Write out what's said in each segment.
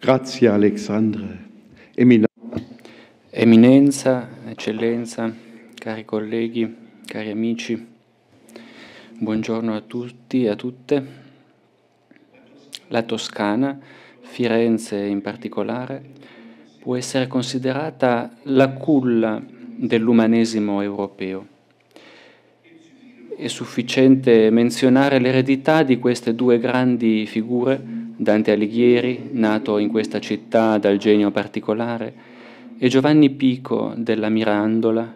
Grazie Alexandre. Emin- Eminenza, eccellenza, cari colleghi, cari amici, buongiorno a tutti e a tutte. La Toscana, Firenze in particolare, può essere considerata la culla dell'umanesimo europeo. È sufficiente menzionare l'eredità di queste due grandi figure, Dante Alighieri, nato in questa città dal genio particolare, e Giovanni Pico della Mirandola,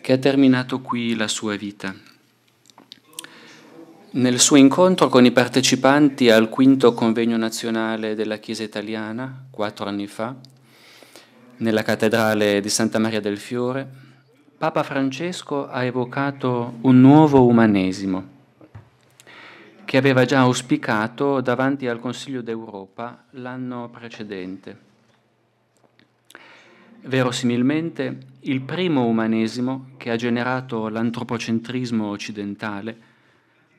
che ha terminato qui la sua vita. Nel suo incontro con i partecipanti al quinto convegno nazionale della Chiesa italiana, quattro anni fa, nella cattedrale di Santa Maria del Fiore, Papa Francesco ha evocato un nuovo umanesimo che aveva già auspicato davanti al Consiglio d'Europa l'anno precedente. Verosimilmente il primo umanesimo che ha generato l'antropocentrismo occidentale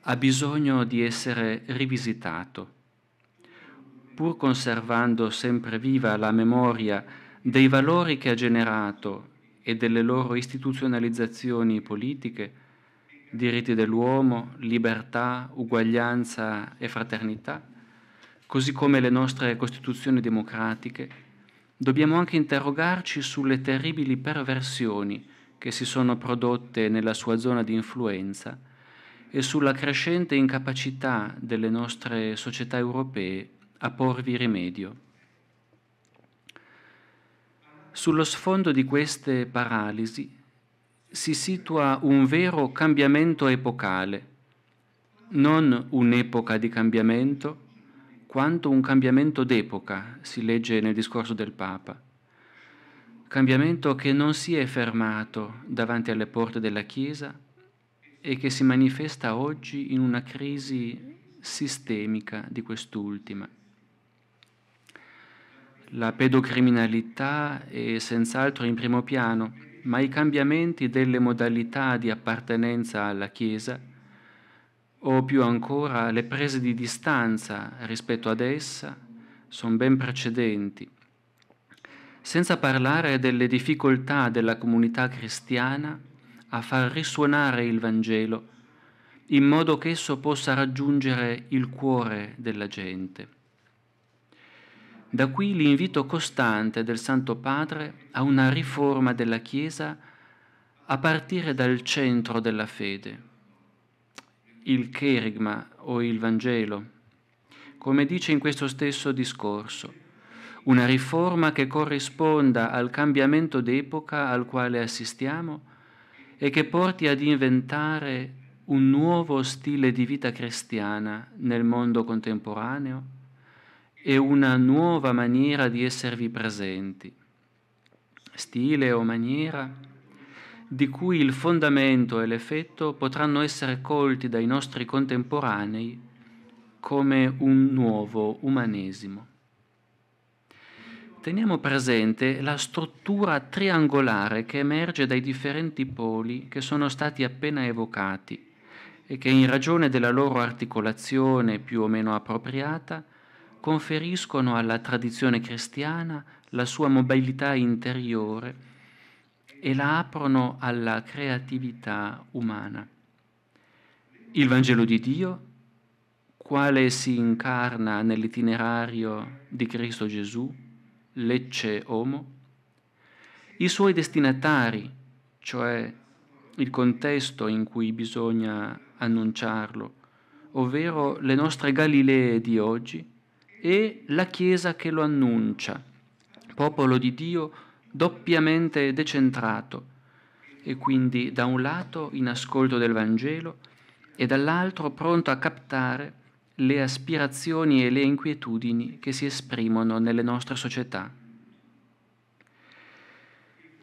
ha bisogno di essere rivisitato, pur conservando sempre viva la memoria dei valori che ha generato e delle loro istituzionalizzazioni politiche, diritti dell'uomo, libertà, uguaglianza e fraternità, così come le nostre Costituzioni democratiche, dobbiamo anche interrogarci sulle terribili perversioni che si sono prodotte nella sua zona di influenza e sulla crescente incapacità delle nostre società europee a porvi rimedio. Sullo sfondo di queste paralisi si situa un vero cambiamento epocale, non un'epoca di cambiamento, quanto un cambiamento d'epoca, si legge nel discorso del Papa. Cambiamento che non si è fermato davanti alle porte della Chiesa e che si manifesta oggi in una crisi sistemica di quest'ultima. La pedocriminalità è senz'altro in primo piano, ma i cambiamenti delle modalità di appartenenza alla Chiesa, o più ancora le prese di distanza rispetto ad essa, sono ben precedenti. Senza parlare delle difficoltà della comunità cristiana a far risuonare il Vangelo, in modo che esso possa raggiungere il cuore della gente. Da qui l'invito costante del Santo Padre a una riforma della Chiesa a partire dal centro della fede, il cherigma o il Vangelo, come dice in questo stesso discorso, una riforma che corrisponda al cambiamento d'epoca al quale assistiamo e che porti ad inventare un nuovo stile di vita cristiana nel mondo contemporaneo e una nuova maniera di esservi presenti, stile o maniera di cui il fondamento e l'effetto potranno essere colti dai nostri contemporanei come un nuovo umanesimo. Teniamo presente la struttura triangolare che emerge dai differenti poli che sono stati appena evocati e che in ragione della loro articolazione più o meno appropriata conferiscono alla tradizione cristiana la sua mobilità interiore e la aprono alla creatività umana. Il Vangelo di Dio, quale si incarna nell'itinerario di Cristo Gesù, lecce homo, i suoi destinatari, cioè il contesto in cui bisogna annunciarlo, ovvero le nostre Galilee di oggi, e la Chiesa che lo annuncia, popolo di Dio doppiamente decentrato e quindi da un lato in ascolto del Vangelo e dall'altro pronto a captare le aspirazioni e le inquietudini che si esprimono nelle nostre società.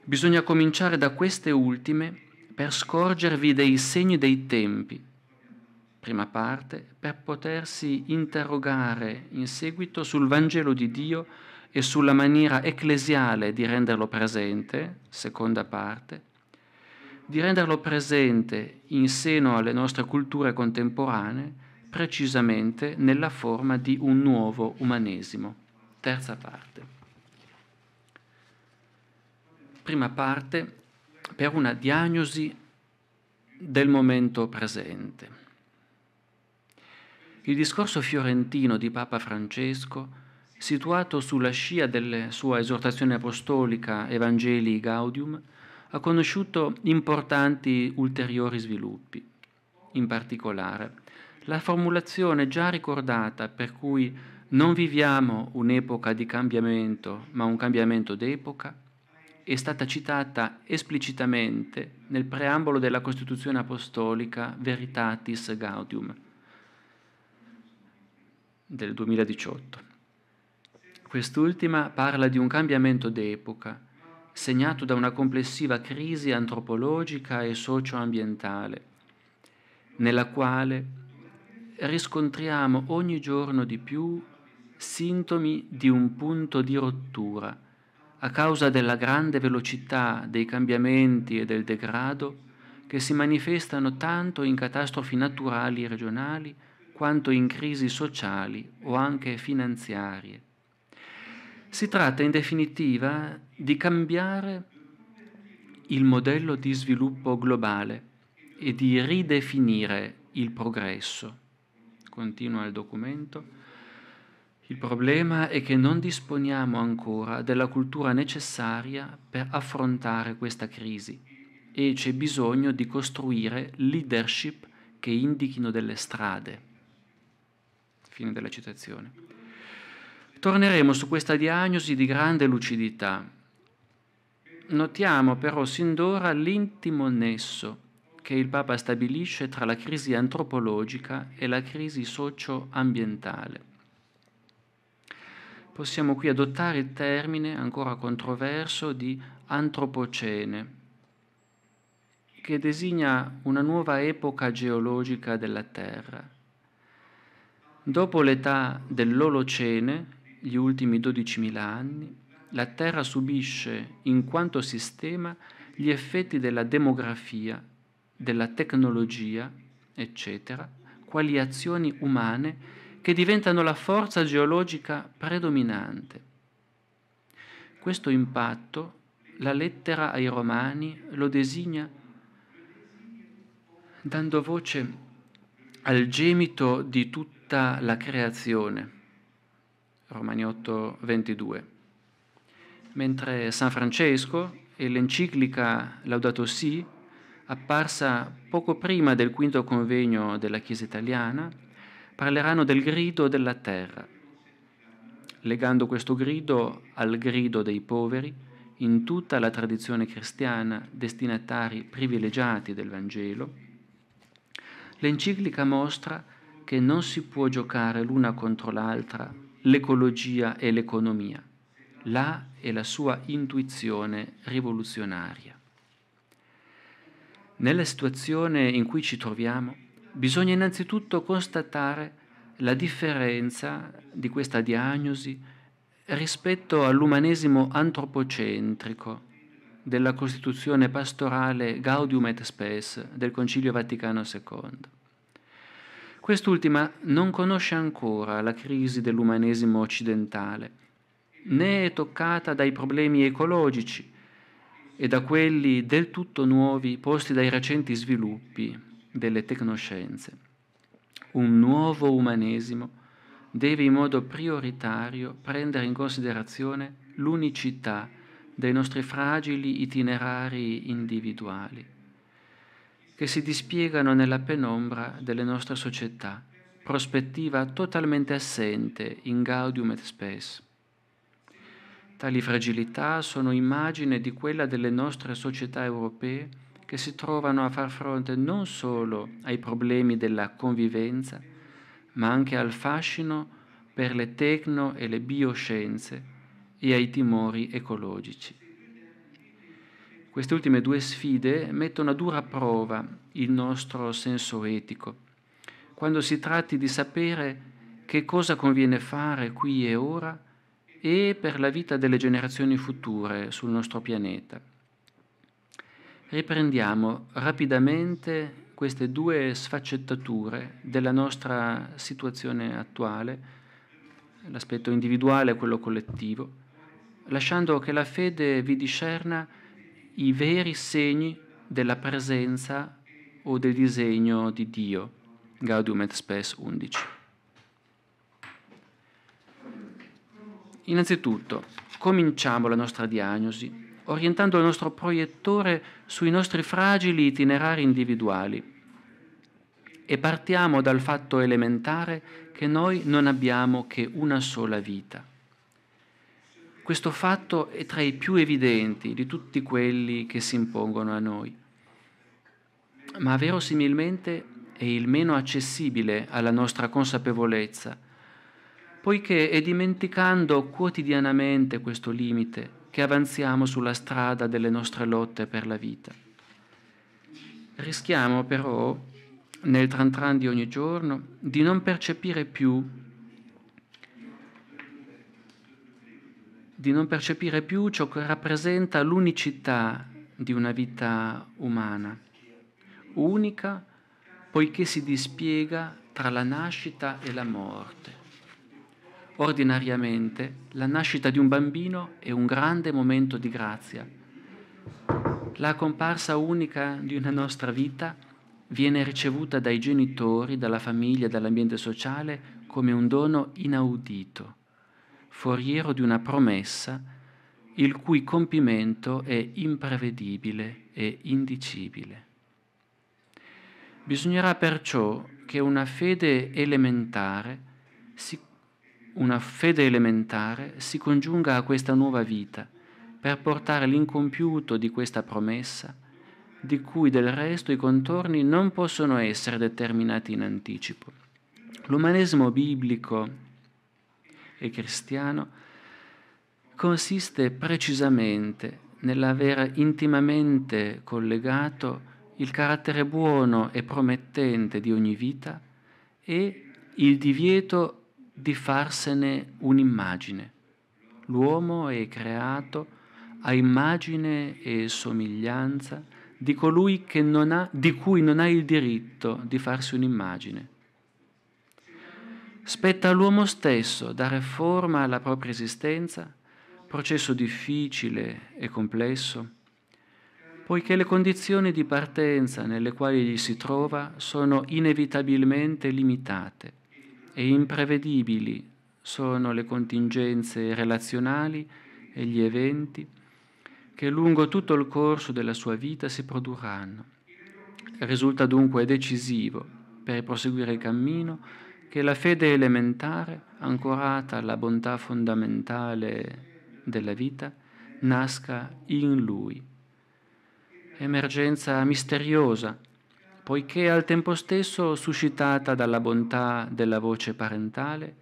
Bisogna cominciare da queste ultime per scorgervi dei segni dei tempi, prima parte, per potersi interrogare in seguito sul Vangelo di Dio e sulla maniera ecclesiale di renderlo presente, seconda parte, di renderlo presente in seno alle nostre culture contemporanee, precisamente nella forma di un nuovo umanesimo, terza parte. Prima parte per una diagnosi del momento presente. Il discorso fiorentino di Papa Francesco, situato sulla scia della sua esortazione apostolica Evangelii Gaudium, ha conosciuto importanti ulteriori sviluppi. In particolare, la formulazione già ricordata per cui non viviamo un'epoca di cambiamento, ma un cambiamento d'epoca, è stata citata esplicitamente nel preambolo della Costituzione Apostolica Veritatis Gaudium, del 2018. Quest'ultima parla di un cambiamento d'epoca, segnato da una complessiva crisi antropologica e socioambientale, nella quale riscontriamo ogni giorno di più sintomi di un punto di rottura a causa della grande velocità dei cambiamenti e del degrado che si manifestano tanto in catastrofi naturali regionali, quanto in crisi sociali o anche finanziarie. Si tratta in definitiva di cambiare il modello di sviluppo globale e di ridefinire il progresso. Continua il documento. Il problema è che non disponiamo ancora della cultura necessaria per affrontare questa crisi e c'è bisogno di costruire leadership che indichino delle strade. Fine della citazione. Torneremo su questa diagnosi di grande lucidità. Notiamo però sin d'ora l'intimo nesso che il Papa stabilisce tra la crisi antropologica e la crisi socio-ambientale. Possiamo qui adottare il termine ancora controverso di antropocene, che designa una nuova epoca geologica della Terra Dopo l'età dell'Olocene, gli ultimi 12.000 anni, la Terra subisce, in quanto sistema, gli effetti della demografia, della tecnologia, eccetera, quali azioni umane che diventano la forza geologica predominante. Questo impatto la lettera ai Romani lo designa dando voce al gemito di tutti tutta la creazione. Romani 8, 22. Mentre San Francesco e l'enciclica Laudato Si, apparsa poco prima del quinto convegno della Chiesa italiana, parleranno del grido della terra, legando questo grido al grido dei poveri in tutta la tradizione cristiana, destinatari privilegiati del Vangelo, l'enciclica mostra che non si può giocare l'una contro l'altra l'ecologia e l'economia. Là è la sua intuizione rivoluzionaria. Nella situazione in cui ci troviamo bisogna innanzitutto constatare la differenza di questa diagnosi rispetto all'umanesimo antropocentrico della Costituzione pastorale Gaudium et Spes del Concilio Vaticano II. Quest'ultima non conosce ancora la crisi dell'umanesimo occidentale, né è toccata dai problemi ecologici e da quelli del tutto nuovi posti dai recenti sviluppi delle tecnoscienze. Un nuovo umanesimo deve in modo prioritario prendere in considerazione l'unicità dei nostri fragili itinerari individuali che si dispiegano nella penombra delle nostre società, prospettiva totalmente assente in Gaudium et Spes. Tali fragilità sono immagine di quella delle nostre società europee che si trovano a far fronte non solo ai problemi della convivenza, ma anche al fascino per le tecno e le bioscienze e ai timori ecologici. Queste ultime due sfide mettono a dura prova il nostro senso etico. Quando si tratti di sapere che cosa conviene fare qui e ora e per la vita delle generazioni future sul nostro pianeta. Riprendiamo rapidamente queste due sfaccettature della nostra situazione attuale, l'aspetto individuale e quello collettivo, lasciando che la fede vi discerna i veri segni della presenza o del disegno di Dio. Gaudium et Spes 11. Innanzitutto, cominciamo la nostra diagnosi orientando il nostro proiettore sui nostri fragili itinerari individuali e partiamo dal fatto elementare che noi non abbiamo che una sola vita. Questo fatto è tra i più evidenti di tutti quelli che si impongono a noi, ma verosimilmente è il meno accessibile alla nostra consapevolezza, poiché è dimenticando quotidianamente questo limite che avanziamo sulla strada delle nostre lotte per la vita. Rischiamo però, nel trantran di ogni giorno, di non percepire più di non percepire più ciò che rappresenta l'unicità di una vita umana, unica poiché si dispiega tra la nascita e la morte. Ordinariamente la nascita di un bambino è un grande momento di grazia. La comparsa unica di una nostra vita viene ricevuta dai genitori, dalla famiglia, dall'ambiente sociale come un dono inaudito foriero di una promessa il cui compimento è imprevedibile e indicibile. Bisognerà perciò che una fede elementare si, una fede elementare si congiunga a questa nuova vita per portare l'incompiuto di questa promessa, di cui del resto i contorni non possono essere determinati in anticipo. L'umanesimo biblico e cristiano consiste precisamente nell'aver intimamente collegato il carattere buono e promettente di ogni vita e il divieto di farsene un'immagine. L'uomo è creato a immagine e somiglianza di colui non ha, di cui non ha il diritto di farsi un'immagine. Spetta all'uomo stesso dare forma alla propria esistenza, processo difficile e complesso, poiché le condizioni di partenza nelle quali egli si trova sono inevitabilmente limitate e imprevedibili sono le contingenze relazionali e gli eventi che lungo tutto il corso della sua vita si produrranno. Risulta dunque decisivo per proseguire il cammino che la fede elementare, ancorata alla bontà fondamentale della vita, nasca in lui. Emergenza misteriosa, poiché al tempo stesso suscitata dalla bontà della voce parentale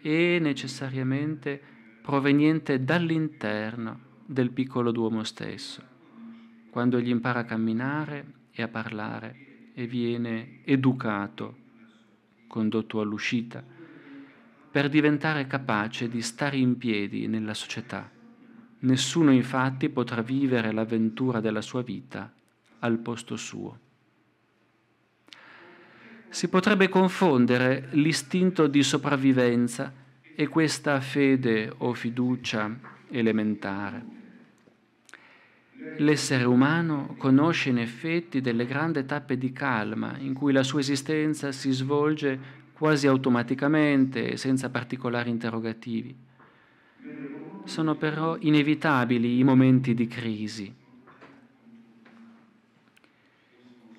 e necessariamente proveniente dall'interno del piccolo Duomo stesso, quando egli impara a camminare e a parlare e viene educato condotto all'uscita, per diventare capace di stare in piedi nella società. Nessuno infatti potrà vivere l'avventura della sua vita al posto suo. Si potrebbe confondere l'istinto di sopravvivenza e questa fede o fiducia elementare. L'essere umano conosce in effetti delle grandi tappe di calma in cui la sua esistenza si svolge quasi automaticamente e senza particolari interrogativi. Sono però inevitabili i momenti di crisi.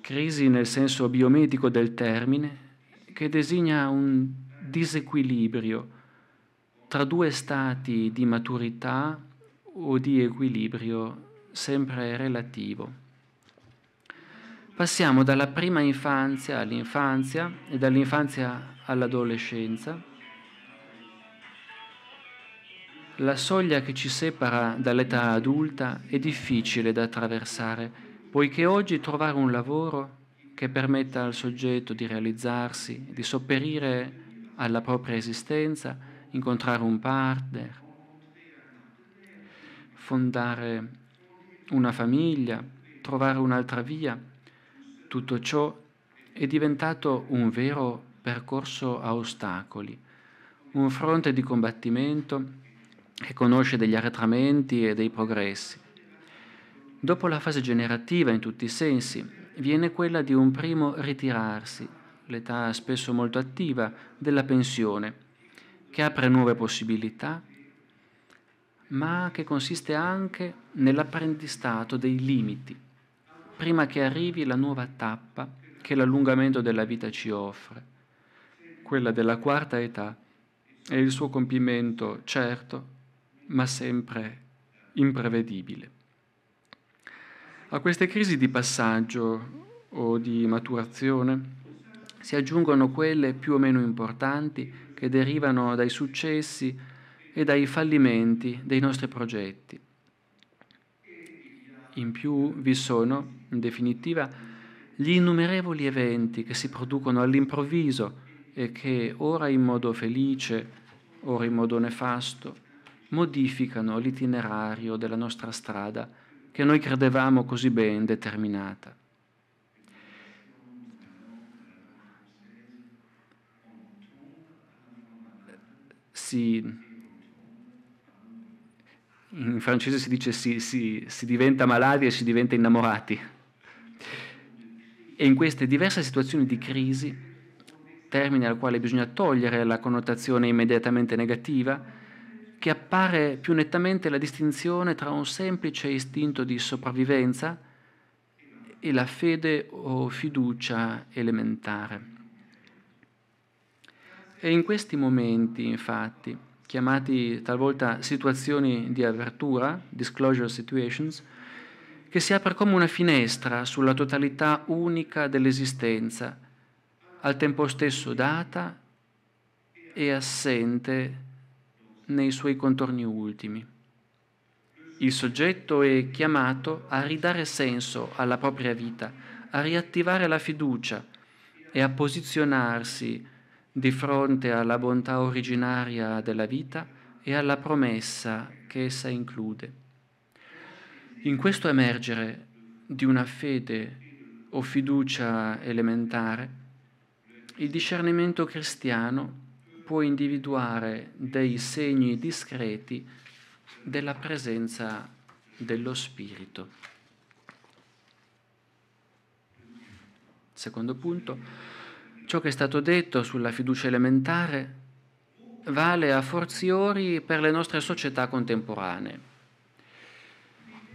Crisi nel senso biomedico del termine, che designa un disequilibrio tra due stati di maturità o di equilibrio sempre relativo. Passiamo dalla prima infanzia all'infanzia e dall'infanzia all'adolescenza. La soglia che ci separa dall'età adulta è difficile da attraversare, poiché oggi trovare un lavoro che permetta al soggetto di realizzarsi, di sopperire alla propria esistenza, incontrare un partner, fondare una famiglia, trovare un'altra via. Tutto ciò è diventato un vero percorso a ostacoli, un fronte di combattimento che conosce degli arretramenti e dei progressi. Dopo la fase generativa in tutti i sensi, viene quella di un primo ritirarsi, l'età spesso molto attiva, della pensione, che apre nuove possibilità ma che consiste anche nell'apprendistato dei limiti, prima che arrivi la nuova tappa che l'allungamento della vita ci offre, quella della quarta età e il suo compimento certo, ma sempre imprevedibile. A queste crisi di passaggio o di maturazione si aggiungono quelle più o meno importanti che derivano dai successi e dai fallimenti dei nostri progetti. In più vi sono, in definitiva, gli innumerevoli eventi che si producono all'improvviso e che, ora in modo felice, ora in modo nefasto, modificano l'itinerario della nostra strada che noi credevamo così ben determinata. Si in francese si dice si, si, si diventa malati e si diventa innamorati. E in queste diverse situazioni di crisi, termine al quale bisogna togliere la connotazione immediatamente negativa, che appare più nettamente la distinzione tra un semplice istinto di sopravvivenza e la fede o fiducia elementare. E in questi momenti, infatti, chiamati talvolta situazioni di avvertura, disclosure situations, che si apre come una finestra sulla totalità unica dell'esistenza, al tempo stesso data e assente nei suoi contorni ultimi. Il soggetto è chiamato a ridare senso alla propria vita, a riattivare la fiducia e a posizionarsi di fronte alla bontà originaria della vita e alla promessa che essa include. In questo emergere di una fede o fiducia elementare, il discernimento cristiano può individuare dei segni discreti della presenza dello Spirito. Secondo punto, ciò che è stato detto sulla fiducia elementare vale a forziori per le nostre società contemporanee.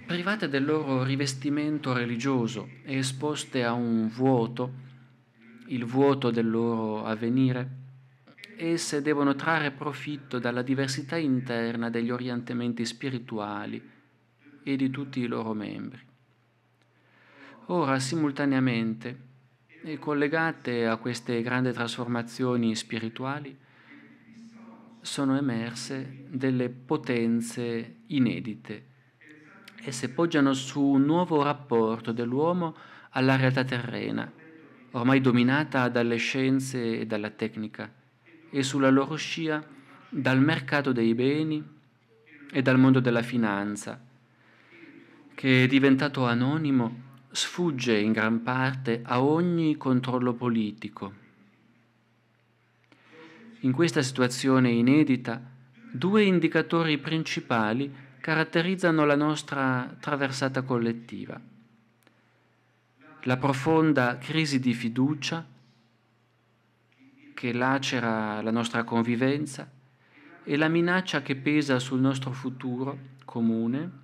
Private del loro rivestimento religioso e esposte a un vuoto, il vuoto del loro avvenire, esse devono trarre profitto dalla diversità interna degli orientamenti spirituali e di tutti i loro membri. Ora, simultaneamente, e collegate a queste grandi trasformazioni spirituali sono emerse delle potenze inedite. Esse poggiano su un nuovo rapporto dell'uomo alla realtà terrena, ormai dominata dalle scienze e dalla tecnica, e sulla loro scia dal mercato dei beni e dal mondo della finanza, che è diventato anonimo sfugge in gran parte a ogni controllo politico. In questa situazione inedita, due indicatori principali caratterizzano la nostra traversata collettiva. La profonda crisi di fiducia che lacera la nostra convivenza e la minaccia che pesa sul nostro futuro comune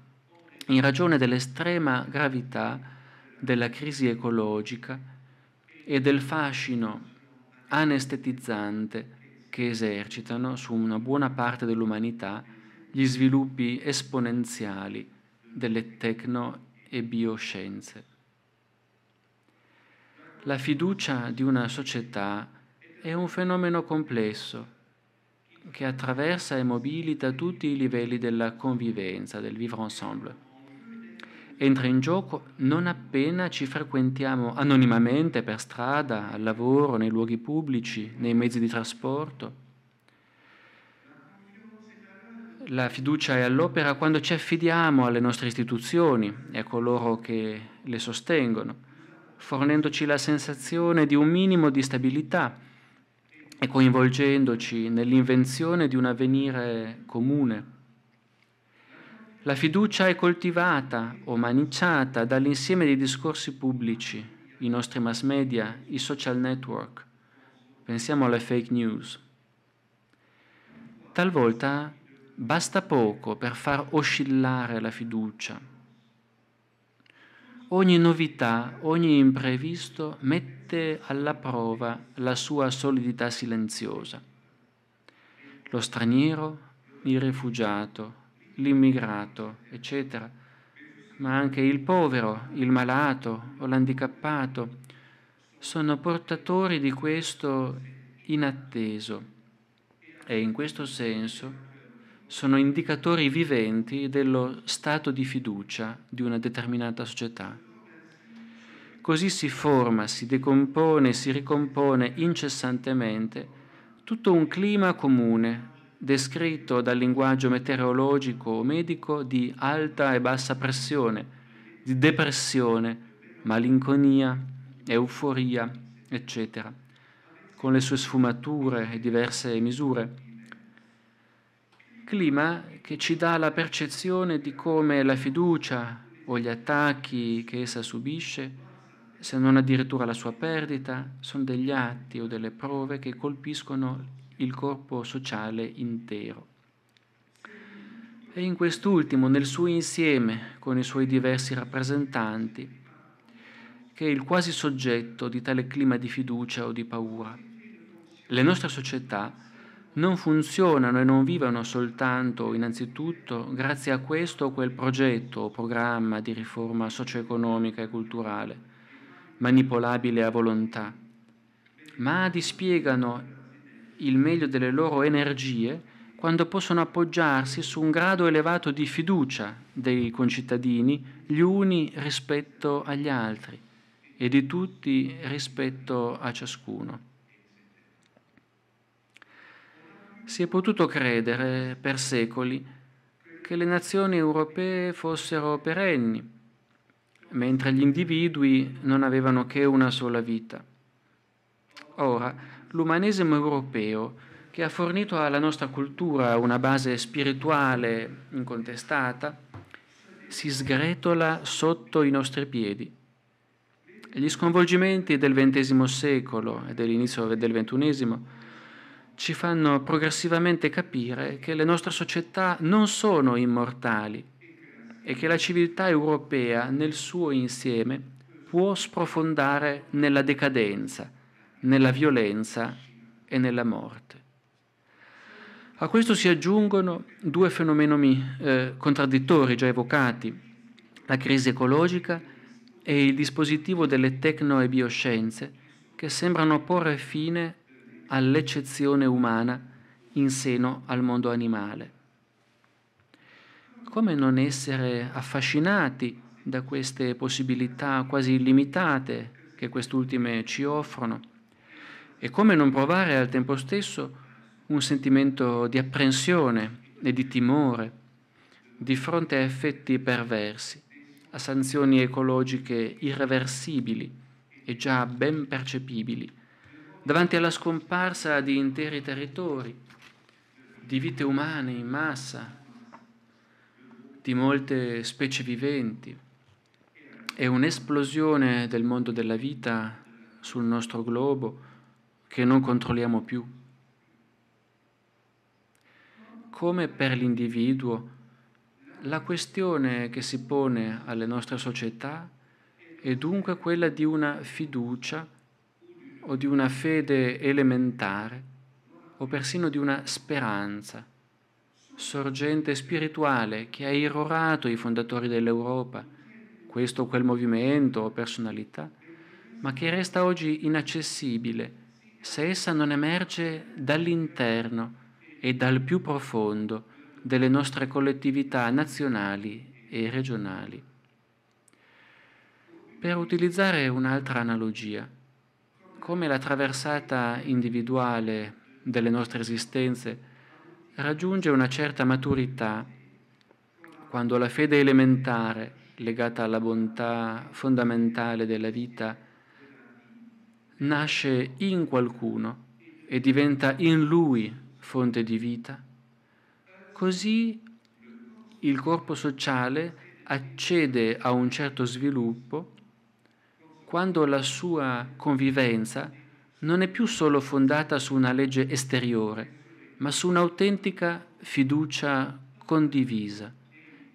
in ragione dell'estrema gravità della crisi ecologica e del fascino anestetizzante che esercitano su una buona parte dell'umanità gli sviluppi esponenziali delle tecno e bioscienze. La fiducia di una società è un fenomeno complesso che attraversa e mobilita tutti i livelli della convivenza, del vivre ensemble entra in gioco non appena ci frequentiamo anonimamente per strada, al lavoro, nei luoghi pubblici, nei mezzi di trasporto. La fiducia è all'opera quando ci affidiamo alle nostre istituzioni e a coloro che le sostengono, fornendoci la sensazione di un minimo di stabilità e coinvolgendoci nell'invenzione di un avvenire comune. La fiducia è coltivata o maniciata dall'insieme dei discorsi pubblici, i nostri mass media, i social network. Pensiamo alle fake news. Talvolta basta poco per far oscillare la fiducia. Ogni novità, ogni imprevisto mette alla prova la sua solidità silenziosa. Lo straniero, il rifugiato, l'immigrato, eccetera, ma anche il povero, il malato o l'handicappato sono portatori di questo inatteso e in questo senso sono indicatori viventi dello stato di fiducia di una determinata società. Così si forma, si decompone, si ricompone incessantemente tutto un clima comune descritto dal linguaggio meteorologico o medico di alta e bassa pressione, di depressione, malinconia, euforia, eccetera, con le sue sfumature e diverse misure. Clima che ci dà la percezione di come la fiducia o gli attacchi che essa subisce, se non addirittura la sua perdita, sono degli atti o delle prove che colpiscono il corpo sociale intero. E in quest'ultimo, nel suo insieme, con i suoi diversi rappresentanti, che è il quasi soggetto di tale clima di fiducia o di paura. Le nostre società non funzionano e non vivono soltanto, innanzitutto, grazie a questo o quel progetto o programma di riforma socio-economica e culturale, manipolabile a volontà, ma dispiegano il meglio delle loro energie quando possono appoggiarsi su un grado elevato di fiducia dei concittadini gli uni rispetto agli altri e di tutti rispetto a ciascuno. Si è potuto credere per secoli che le nazioni europee fossero perenni, mentre gli individui non avevano che una sola vita. Ora, l'umanesimo europeo che ha fornito alla nostra cultura una base spirituale incontestata, si sgretola sotto i nostri piedi. Gli sconvolgimenti del XX secolo e dell'inizio del XXI ci fanno progressivamente capire che le nostre società non sono immortali e che la civiltà europea nel suo insieme può sprofondare nella decadenza nella violenza e nella morte. A questo si aggiungono due fenomeni eh, contraddittori già evocati, la crisi ecologica e il dispositivo delle tecno e bioscienze, che sembrano porre fine all'eccezione umana in seno al mondo animale. Come non essere affascinati da queste possibilità quasi illimitate che quest'ultime ci offrono? e come non provare al tempo stesso un sentimento di apprensione e di timore di fronte a effetti perversi, a sanzioni ecologiche irreversibili e già ben percepibili, davanti alla scomparsa di interi territori, di vite umane in massa, di molte specie viventi e un'esplosione del mondo della vita sul nostro globo che non controlliamo più. Come per l'individuo, la questione che si pone alle nostre società è dunque quella di una fiducia o di una fede elementare o persino di una speranza, sorgente spirituale che ha irrorato i fondatori dell'Europa, questo o quel movimento o personalità, ma che resta oggi inaccessibile se essa non emerge dall'interno e dal più profondo delle nostre collettività nazionali e regionali. Per utilizzare un'altra analogia, come la traversata individuale delle nostre esistenze raggiunge una certa maturità quando la fede elementare legata alla bontà fondamentale della vita è nasce in qualcuno e diventa in lui fonte di vita, così il corpo sociale accede a un certo sviluppo quando la sua convivenza non è più solo fondata su una legge esteriore, ma su un'autentica fiducia condivisa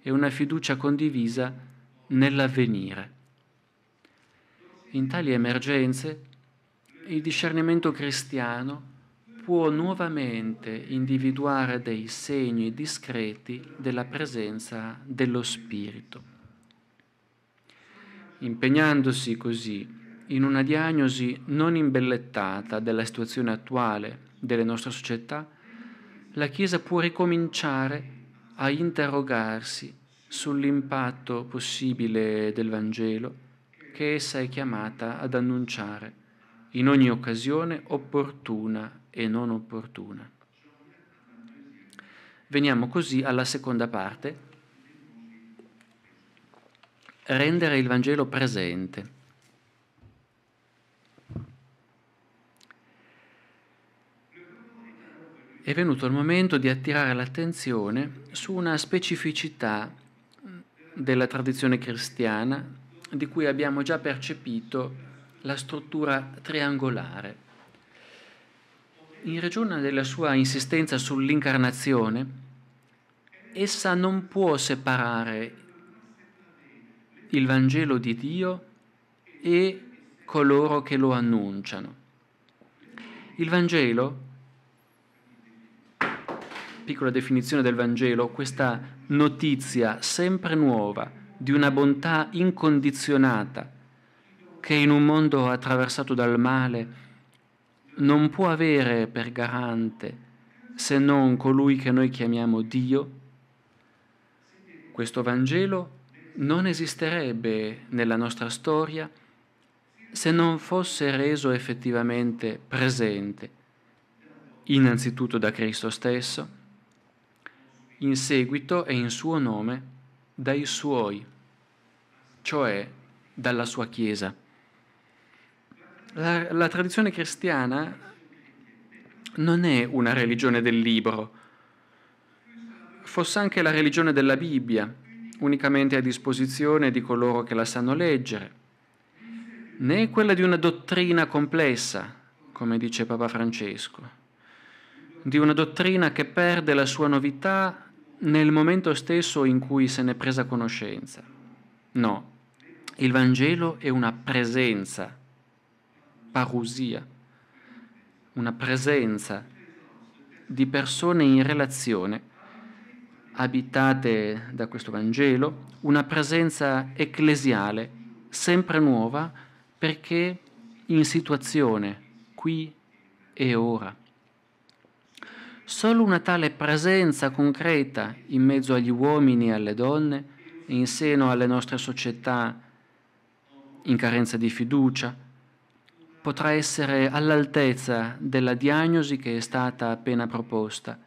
e una fiducia condivisa nell'avvenire. In tali emergenze il discernimento cristiano può nuovamente individuare dei segni discreti della presenza dello Spirito. Impegnandosi così in una diagnosi non imbellettata della situazione attuale delle nostre società, la Chiesa può ricominciare a interrogarsi sull'impatto possibile del Vangelo che essa è chiamata ad annunciare in ogni occasione opportuna e non opportuna. Veniamo così alla seconda parte, rendere il Vangelo presente. È venuto il momento di attirare l'attenzione su una specificità della tradizione cristiana di cui abbiamo già percepito la struttura triangolare. In ragione della sua insistenza sull'incarnazione, essa non può separare il Vangelo di Dio e coloro che lo annunciano. Il Vangelo, piccola definizione del Vangelo, questa notizia sempre nuova di una bontà incondizionata che in un mondo attraversato dal male non può avere per garante se non colui che noi chiamiamo Dio, questo Vangelo non esisterebbe nella nostra storia se non fosse reso effettivamente presente, innanzitutto da Cristo stesso, in seguito e in suo nome dai suoi, cioè dalla sua Chiesa. La, la tradizione cristiana non è una religione del libro, fosse anche la religione della Bibbia, unicamente a disposizione di coloro che la sanno leggere, né è quella di una dottrina complessa, come dice Papa Francesco, di una dottrina che perde la sua novità nel momento stesso in cui se n'è presa conoscenza. No, il Vangelo è una presenza parousia, una presenza di persone in relazione abitate da questo Vangelo, una presenza ecclesiale sempre nuova perché in situazione, qui e ora. Solo una tale presenza concreta in mezzo agli uomini e alle donne, in seno alle nostre società in carenza di fiducia, potrà essere all'altezza della diagnosi che è stata appena proposta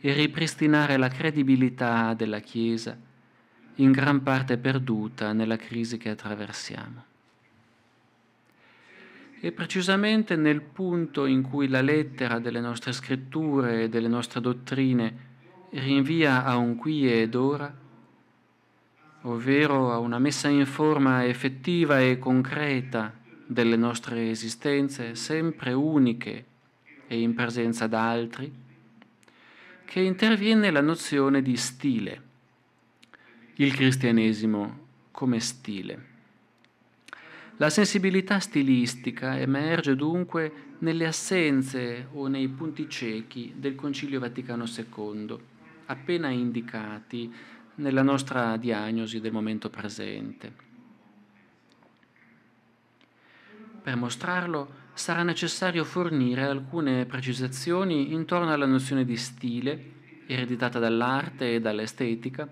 e ripristinare la credibilità della Chiesa, in gran parte perduta nella crisi che attraversiamo. E precisamente nel punto in cui la lettera delle nostre scritture e delle nostre dottrine rinvia a un qui ed ora, ovvero a una messa in forma effettiva e concreta delle nostre esistenze sempre uniche e in presenza d'altri, che interviene la nozione di stile, il cristianesimo come stile. La sensibilità stilistica emerge dunque nelle assenze o nei punti ciechi del Concilio Vaticano II, appena indicati nella nostra diagnosi del momento presente. Per mostrarlo sarà necessario fornire alcune precisazioni intorno alla nozione di stile, ereditata dall'arte e dall'estetica,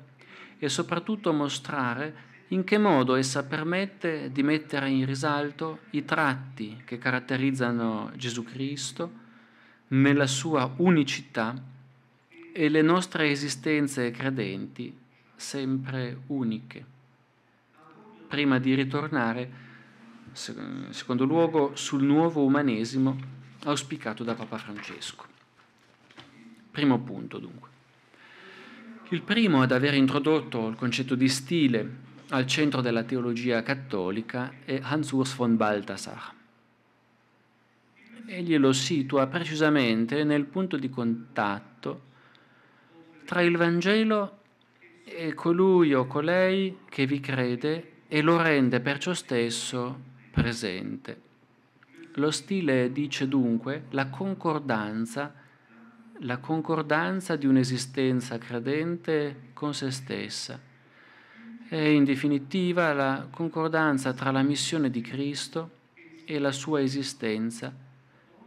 e soprattutto mostrare in che modo essa permette di mettere in risalto i tratti che caratterizzano Gesù Cristo nella sua unicità e le nostre esistenze credenti sempre uniche. Prima di ritornare, secondo luogo sul nuovo umanesimo auspicato da Papa Francesco. Primo punto dunque. Il primo ad aver introdotto il concetto di stile al centro della teologia cattolica è Hans Urs von Balthasar. Egli lo situa precisamente nel punto di contatto tra il Vangelo e colui o colei che vi crede e lo rende perciò stesso presente. Lo stile dice dunque la concordanza, la concordanza di un'esistenza credente con se stessa È in definitiva la concordanza tra la missione di Cristo e la sua esistenza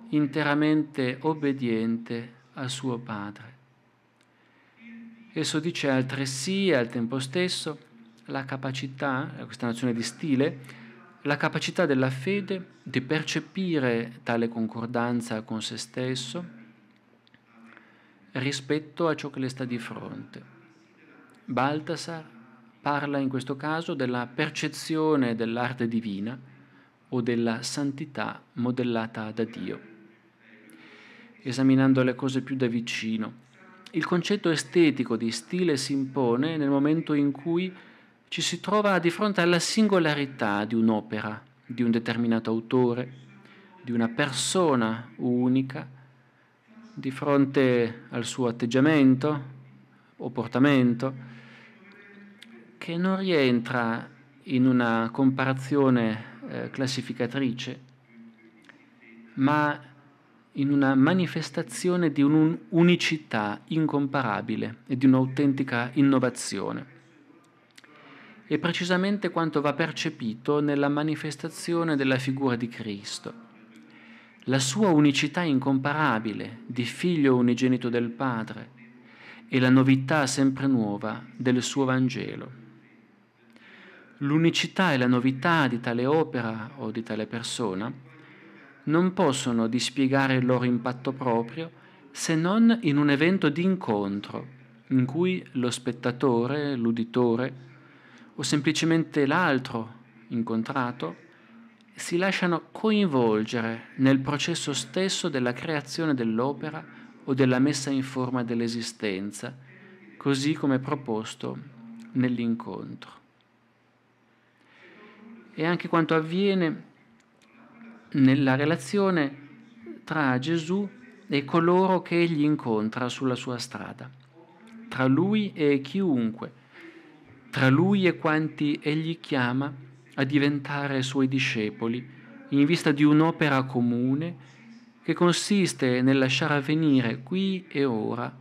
interamente obbediente al suo Padre. Esso dice altresì al tempo stesso la capacità, questa nozione di stile, la capacità della fede di percepire tale concordanza con se stesso rispetto a ciò che le sta di fronte. Baltasar parla in questo caso della percezione dell'arte divina o della santità modellata da Dio. Esaminando le cose più da vicino, il concetto estetico di stile si impone nel momento in cui ci si trova di fronte alla singolarità di un'opera, di un determinato autore, di una persona unica, di fronte al suo atteggiamento o portamento, che non rientra in una comparazione eh, classificatrice, ma in una manifestazione di un'unicità incomparabile e di un'autentica innovazione è precisamente quanto va percepito nella manifestazione della figura di Cristo. La sua unicità incomparabile di figlio unigenito del Padre e la novità sempre nuova del suo Vangelo. L'unicità e la novità di tale opera o di tale persona non possono dispiegare il loro impatto proprio se non in un evento di incontro in cui lo spettatore, l'uditore, o semplicemente l'altro incontrato si lasciano coinvolgere nel processo stesso della creazione dell'opera o della messa in forma dell'esistenza, così come proposto nell'incontro. E anche quanto avviene nella relazione tra Gesù e coloro che egli incontra sulla sua strada, tra lui e chiunque tra lui e quanti egli chiama a diventare suoi discepoli, in vista di un'opera comune che consiste nel lasciare avvenire qui e ora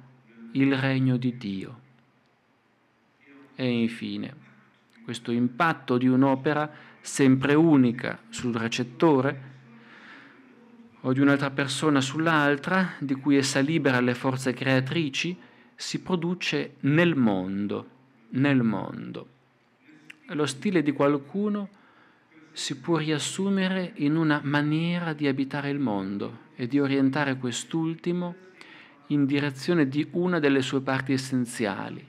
il regno di Dio. E infine, questo impatto di un'opera sempre unica sul recettore o di un'altra persona sull'altra, di cui essa libera le forze creatrici, si produce nel mondo nel mondo. Lo stile di qualcuno si può riassumere in una maniera di abitare il mondo e di orientare quest'ultimo in direzione di una delle sue parti essenziali.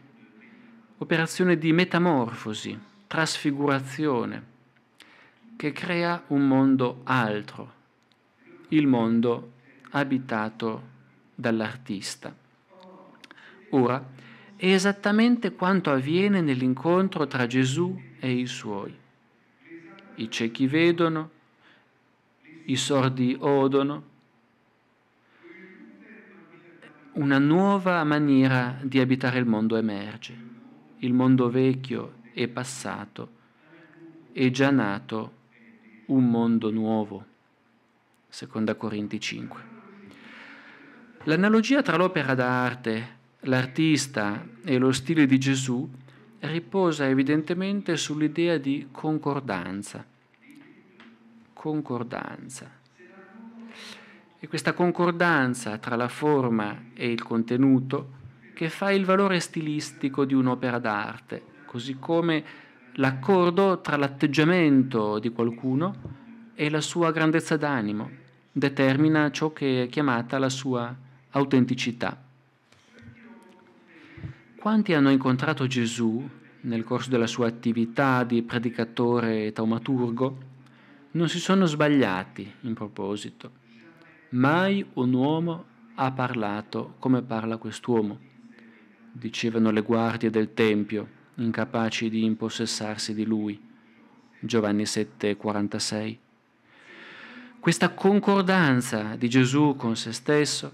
Operazione di metamorfosi, trasfigurazione, che crea un mondo altro, il mondo abitato dall'artista. Ora, è esattamente quanto avviene nell'incontro tra Gesù e i suoi. I ciechi vedono, i sordi odono, una nuova maniera di abitare il mondo emerge. Il mondo vecchio è passato, è già nato un mondo nuovo. Seconda Corinti 5. L'analogia tra l'opera d'arte l'artista e lo stile di Gesù riposa evidentemente sull'idea di concordanza. Concordanza. E questa concordanza tra la forma e il contenuto che fa il valore stilistico di un'opera d'arte, così come l'accordo tra l'atteggiamento di qualcuno e la sua grandezza d'animo, determina ciò che è chiamata la sua autenticità. Quanti hanno incontrato Gesù nel corso della sua attività di predicatore e taumaturgo non si sono sbagliati in proposito. Mai un uomo ha parlato come parla quest'uomo, dicevano le guardie del Tempio, incapaci di impossessarsi di lui. Giovanni 7:46. Questa concordanza di Gesù con se stesso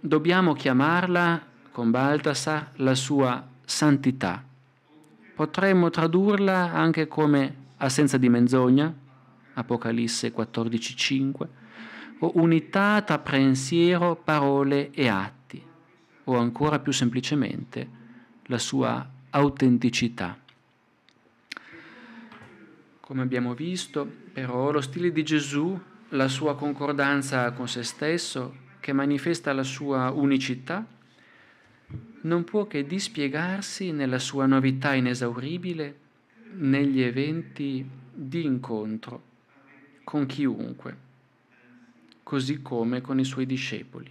dobbiamo chiamarla con Baltasar la sua santità. Potremmo tradurla anche come assenza di menzogna, Apocalisse 14:5, o unità tra pensiero, parole e atti, o ancora più semplicemente la sua autenticità. Come abbiamo visto, però, lo stile di Gesù, la sua concordanza con se stesso, che manifesta la sua unicità, non può che dispiegarsi nella sua novità inesauribile negli eventi di incontro con chiunque, così come con i suoi discepoli.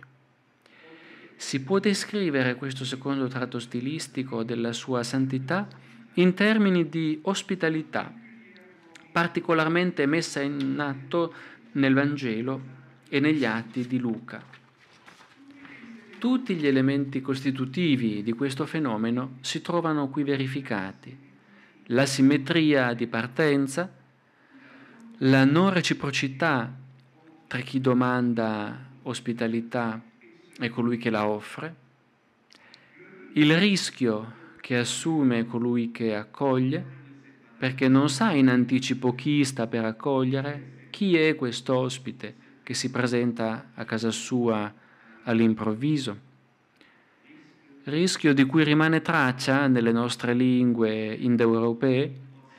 Si può descrivere questo secondo tratto stilistico della sua santità in termini di ospitalità, particolarmente messa in atto nel Vangelo e negli atti di Luca. Tutti gli elementi costitutivi di questo fenomeno si trovano qui verificati. La simmetria di partenza, la non reciprocità tra chi domanda ospitalità e colui che la offre, il rischio che assume colui che accoglie, perché non sa in anticipo chi sta per accogliere, chi è quest'ospite che si presenta a casa sua all'improvviso. Rischio di cui rimane traccia nelle nostre lingue indoeuropee,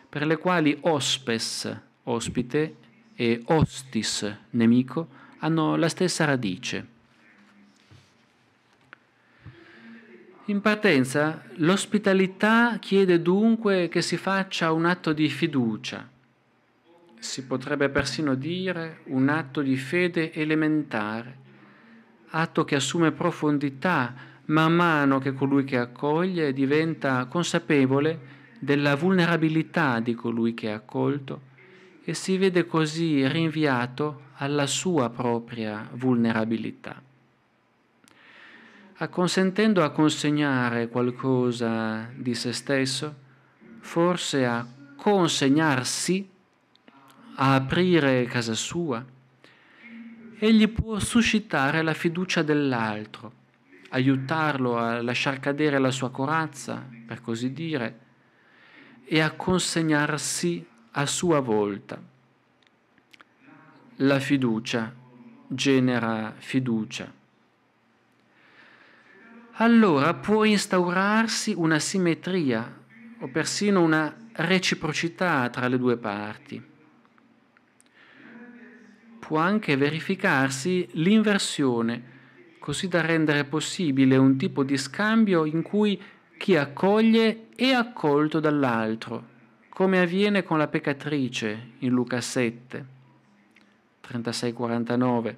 per le quali hospes, ospite, e hostis, nemico, hanno la stessa radice. In partenza, l'ospitalità chiede dunque che si faccia un atto di fiducia, si potrebbe persino dire un atto di fede elementare, atto che assume profondità man mano che colui che accoglie diventa consapevole della vulnerabilità di colui che è accolto e si vede così rinviato alla sua propria vulnerabilità. Acconsentendo a consegnare qualcosa di se stesso, forse a consegnarsi, a aprire casa sua, egli può suscitare la fiducia dell'altro, aiutarlo a lasciar cadere la sua corazza, per così dire, e a consegnarsi a sua volta. La fiducia genera fiducia. Allora può instaurarsi una simmetria o persino una reciprocità tra le due parti può anche verificarsi l'inversione, così da rendere possibile un tipo di scambio in cui chi accoglie è accolto dall'altro, come avviene con la peccatrice in Luca 7, 36-49,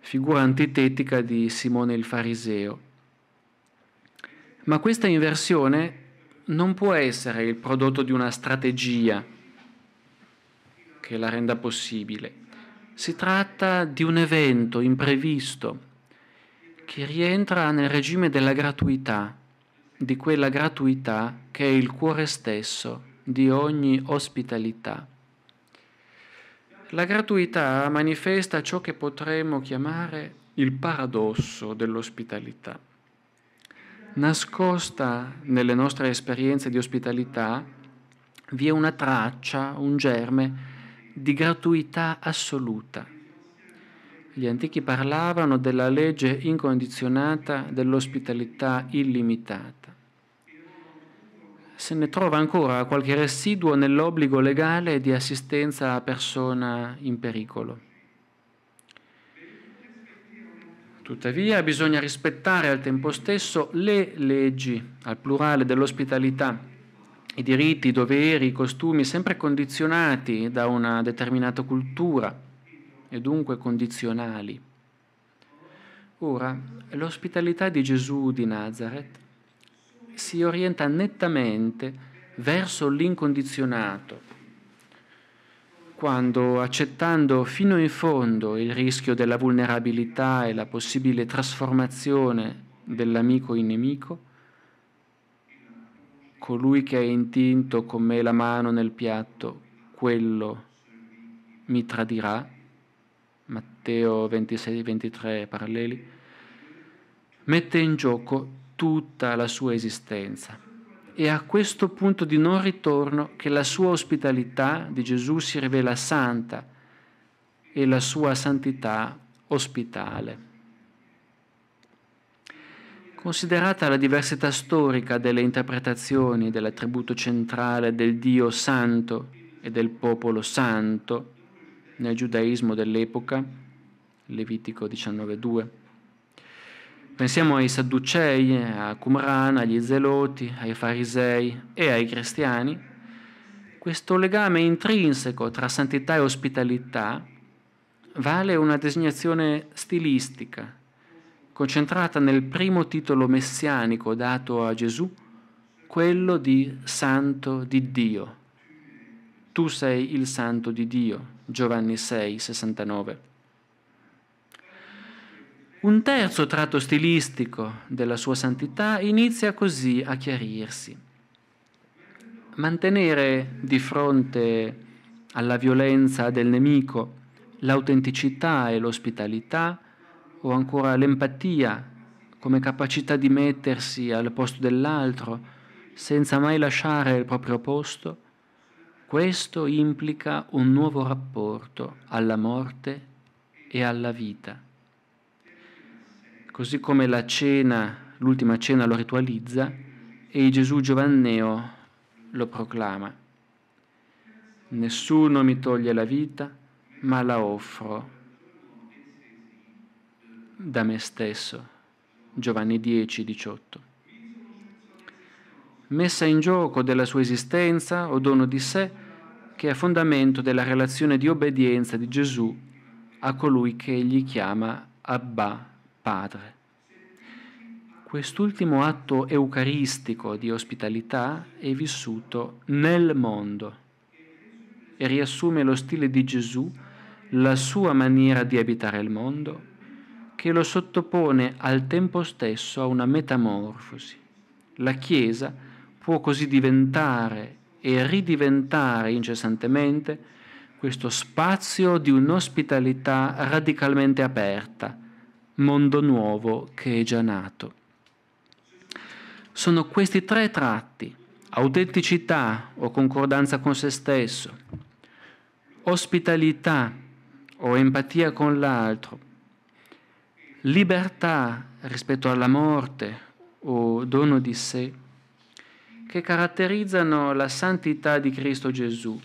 figura antitetica di Simone il Fariseo. Ma questa inversione non può essere il prodotto di una strategia che la renda possibile. Si tratta di un evento imprevisto che rientra nel regime della gratuità, di quella gratuità che è il cuore stesso di ogni ospitalità. La gratuità manifesta ciò che potremmo chiamare il paradosso dell'ospitalità. Nascosta nelle nostre esperienze di ospitalità vi è una traccia, un germe di gratuità assoluta. Gli antichi parlavano della legge incondizionata dell'ospitalità illimitata. Se ne trova ancora qualche residuo nell'obbligo legale di assistenza a persona in pericolo. Tuttavia bisogna rispettare al tempo stesso le leggi, al plurale dell'ospitalità, i diritti, i doveri, i costumi, sempre condizionati da una determinata cultura e dunque condizionali. Ora, l'ospitalità di Gesù di Nazareth si orienta nettamente verso l'incondizionato, quando, accettando fino in fondo il rischio della vulnerabilità e la possibile trasformazione dell'amico in nemico, colui che ha intinto con me la mano nel piatto, quello mi tradirà. Matteo 26-23 paralleli, mette in gioco tutta la sua esistenza. È a questo punto di non ritorno che la sua ospitalità di Gesù si rivela santa e la sua santità ospitale. Considerata la diversità storica delle interpretazioni dell'attributo centrale del Dio santo e del popolo santo nel giudaismo dell'epoca, Levitico 19.2, pensiamo ai Sadducei, a Qumran, agli Zeloti, ai Farisei e ai cristiani, questo legame intrinseco tra santità e ospitalità vale una designazione stilistica concentrata nel primo titolo messianico dato a Gesù, quello di Santo di Dio. Tu sei il Santo di Dio, Giovanni 6, 69. Un terzo tratto stilistico della sua santità inizia così a chiarirsi. Mantenere di fronte alla violenza del nemico l'autenticità e l'ospitalità o ancora l'empatia come capacità di mettersi al posto dell'altro senza mai lasciare il proprio posto, questo implica un nuovo rapporto alla morte e alla vita. Così come la cena, l'ultima cena lo ritualizza e Gesù Giovanneo lo proclama. Nessuno mi toglie la vita, ma la offro da me stesso. Giovanni 10, 18. Messa in gioco della sua esistenza o dono di sé, che è fondamento della relazione di obbedienza di Gesù a colui che egli chiama Abba Padre. Quest'ultimo atto eucaristico di ospitalità è vissuto nel mondo e riassume lo stile di Gesù, la sua maniera di abitare il mondo che lo sottopone al tempo stesso a una metamorfosi. La Chiesa può così diventare e ridiventare incessantemente questo spazio di un'ospitalità radicalmente aperta, mondo nuovo che è già nato. Sono questi tre tratti, autenticità o concordanza con se stesso, ospitalità o empatia con l'altro libertà rispetto alla morte o dono di sé che caratterizzano la santità di Cristo Gesù,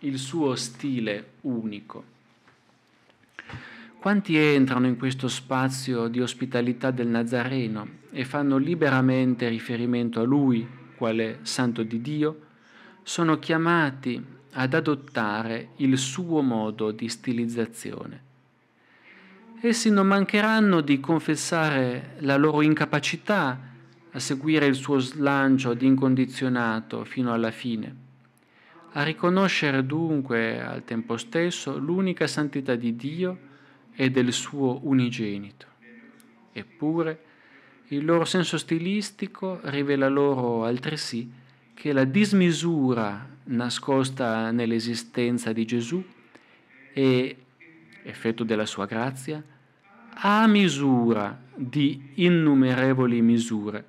il suo stile unico. Quanti entrano in questo spazio di ospitalità del Nazareno e fanno liberamente riferimento a lui, quale santo di Dio, sono chiamati ad adottare il suo modo di stilizzazione essi non mancheranno di confessare la loro incapacità a seguire il suo slancio di incondizionato fino alla fine, a riconoscere dunque al tempo stesso l'unica santità di Dio e del suo unigenito. Eppure il loro senso stilistico rivela loro altresì che la dismisura nascosta nell'esistenza di Gesù e effetto della sua grazia, a misura di innumerevoli misure,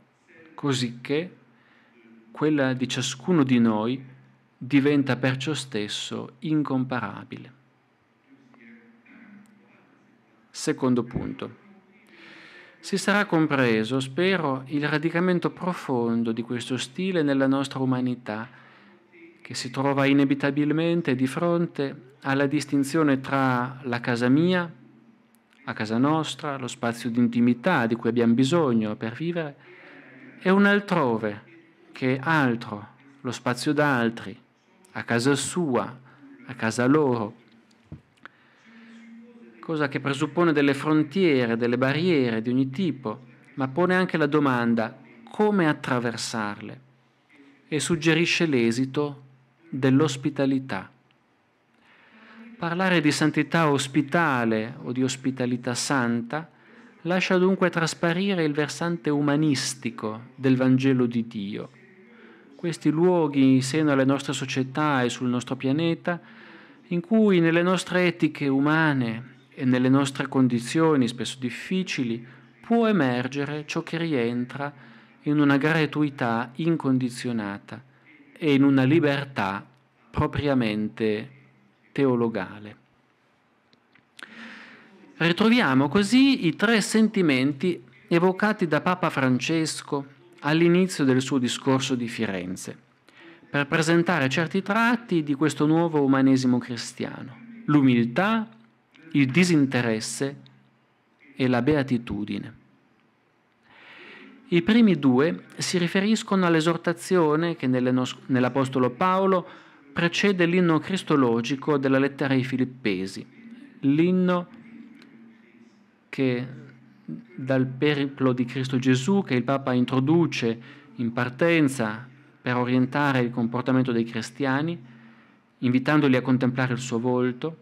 cosicché quella di ciascuno di noi diventa perciò stesso incomparabile. Secondo punto. Si sarà compreso, spero, il radicamento profondo di questo stile nella nostra umanità, che si trova inevitabilmente di fronte alla distinzione tra la casa mia, la casa nostra, lo spazio di intimità di cui abbiamo bisogno per vivere, e un altrove che è altro, lo spazio d'altri, a casa sua, a casa loro cosa che presuppone delle frontiere, delle barriere di ogni tipo, ma pone anche la domanda come attraversarle e suggerisce l'esito dell'ospitalità. Parlare di santità ospitale o di ospitalità santa lascia dunque trasparire il versante umanistico del Vangelo di Dio. Questi luoghi in seno alle nostre società e sul nostro pianeta, in cui nelle nostre etiche umane e nelle nostre condizioni spesso difficili può emergere ciò che rientra in una gratuità incondizionata e in una libertà propriamente teologale. Ritroviamo così i tre sentimenti evocati da Papa Francesco all'inizio del suo discorso di Firenze, per presentare certi tratti di questo nuovo umanesimo cristiano, l'umiltà, il disinteresse e la beatitudine. I primi due si riferiscono all'esortazione che nell'Apostolo Paolo precede l'inno cristologico della lettera ai Filippesi, l'inno che dal periplo di Cristo Gesù che il Papa introduce in partenza per orientare il comportamento dei cristiani, invitandoli a contemplare il suo volto,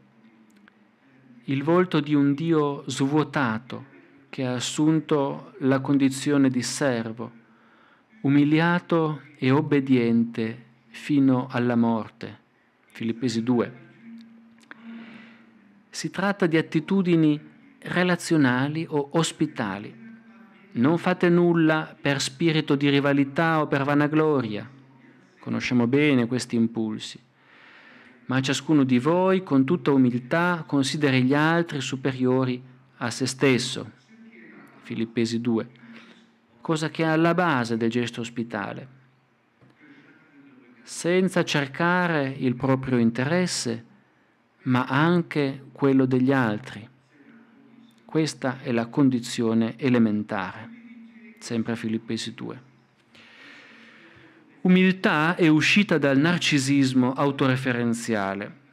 il volto di un Dio svuotato, che ha assunto la condizione di servo, umiliato e obbediente fino alla morte. Filippesi 2. Si tratta di attitudini relazionali o ospitali. Non fate nulla per spirito di rivalità o per vanagloria. Conosciamo bene questi impulsi. Ma ciascuno di voi, con tutta umiltà, consideri gli altri superiori a se stesso. Filippesi 2, cosa che è alla base del gesto ospitale. Senza cercare il proprio interesse, ma anche quello degli altri. Questa è la condizione elementare, sempre Filippesi 2. Umiltà è uscita dal narcisismo autoreferenziale.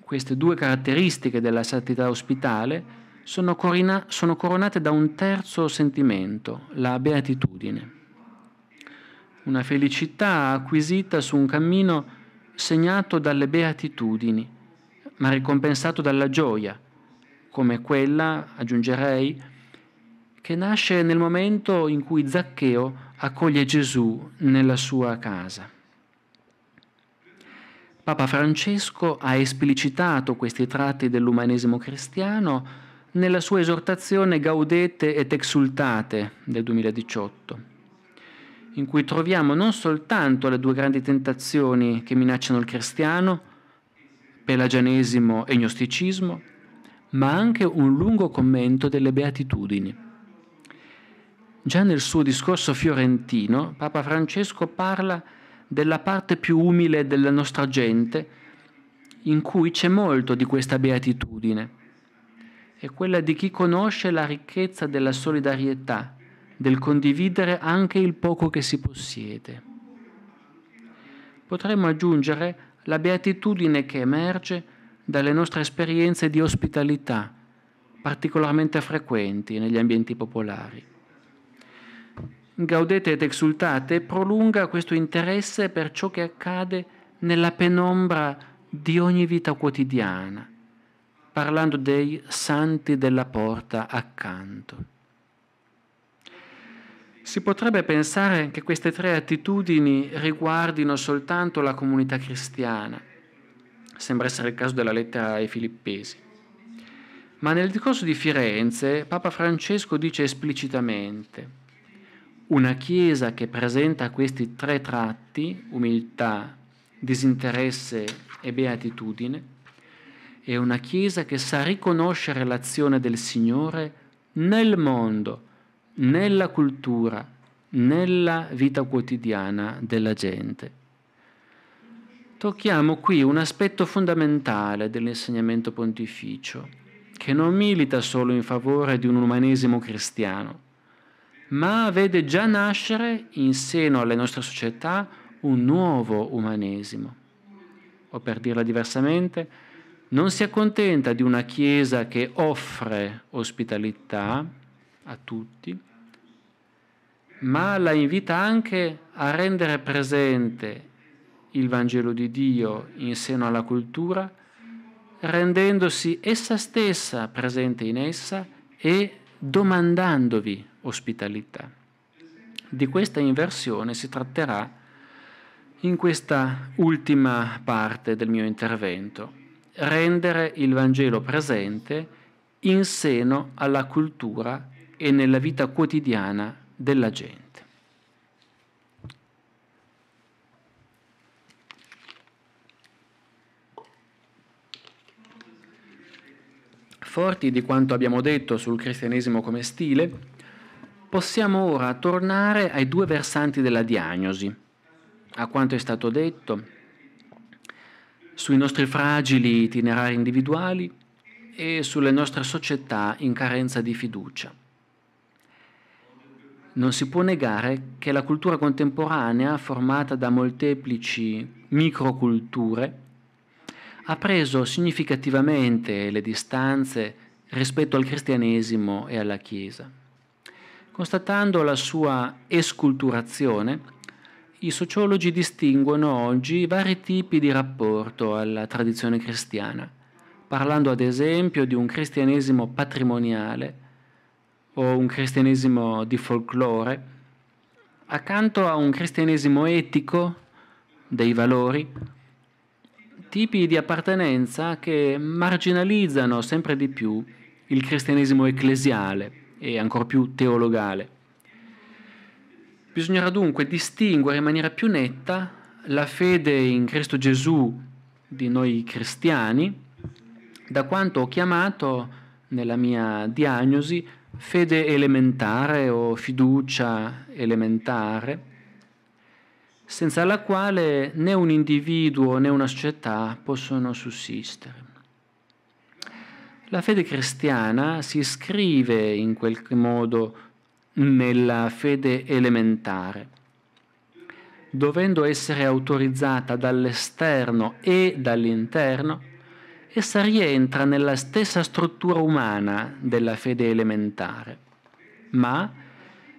Queste due caratteristiche della santità ospitale sono, corina, sono coronate da un terzo sentimento, la beatitudine, una felicità acquisita su un cammino segnato dalle beatitudini, ma ricompensato dalla gioia, come quella, aggiungerei, che nasce nel momento in cui Zaccheo accoglie Gesù nella sua casa. Papa Francesco ha esplicitato questi tratti dell'umanesimo cristiano nella sua esortazione Gaudete et Exultate del 2018, in cui troviamo non soltanto le due grandi tentazioni che minacciano il cristiano, pelagianesimo e gnosticismo, ma anche un lungo commento delle beatitudini. Già nel suo discorso fiorentino, Papa Francesco parla della parte più umile della nostra gente, in cui c'è molto di questa beatitudine è quella di chi conosce la ricchezza della solidarietà, del condividere anche il poco che si possiede. Potremmo aggiungere la beatitudine che emerge dalle nostre esperienze di ospitalità, particolarmente frequenti negli ambienti popolari. Gaudete ed exultate prolunga questo interesse per ciò che accade nella penombra di ogni vita quotidiana, parlando dei santi della porta accanto. Si potrebbe pensare che queste tre attitudini riguardino soltanto la comunità cristiana, sembra essere il caso della lettera ai filippesi. Ma nel discorso di Firenze Papa Francesco dice esplicitamente una Chiesa che presenta questi tre tratti, umiltà, disinteresse e beatitudine, è una Chiesa che sa riconoscere l'azione del Signore nel mondo, nella cultura, nella vita quotidiana della gente. Tocchiamo qui un aspetto fondamentale dell'insegnamento pontificio, che non milita solo in favore di un umanesimo cristiano, ma vede già nascere in seno alle nostre società un nuovo umanesimo. O per dirla diversamente, non si accontenta di una Chiesa che offre ospitalità a tutti, ma la invita anche a rendere presente il Vangelo di Dio in seno alla cultura, rendendosi essa stessa presente in essa e domandandovi ospitalità. Di questa inversione si tratterà in questa ultima parte del mio intervento rendere il Vangelo presente in seno alla cultura e nella vita quotidiana della gente. Forti di quanto abbiamo detto sul cristianesimo come stile, possiamo ora tornare ai due versanti della diagnosi, a quanto è stato detto sui nostri fragili itinerari individuali e sulle nostre società in carenza di fiducia. Non si può negare che la cultura contemporanea, formata da molteplici microculture, ha preso significativamente le distanze rispetto al cristianesimo e alla Chiesa, constatando la sua esculturazione i sociologi distinguono oggi vari tipi di rapporto alla tradizione cristiana, parlando ad esempio di un cristianesimo patrimoniale o un cristianesimo di folklore, accanto a un cristianesimo etico dei valori, tipi di appartenenza che marginalizzano sempre di più il cristianesimo ecclesiale e ancor più teologale. Bisognerà dunque distinguere in maniera più netta la fede in Cristo Gesù di noi cristiani da quanto ho chiamato nella mia diagnosi fede elementare o fiducia elementare, senza la quale né un individuo né una società possono sussistere. La fede cristiana si iscrive in qualche modo nella fede elementare, dovendo essere autorizzata dall'esterno e dall'interno, essa rientra nella stessa struttura umana della fede elementare, ma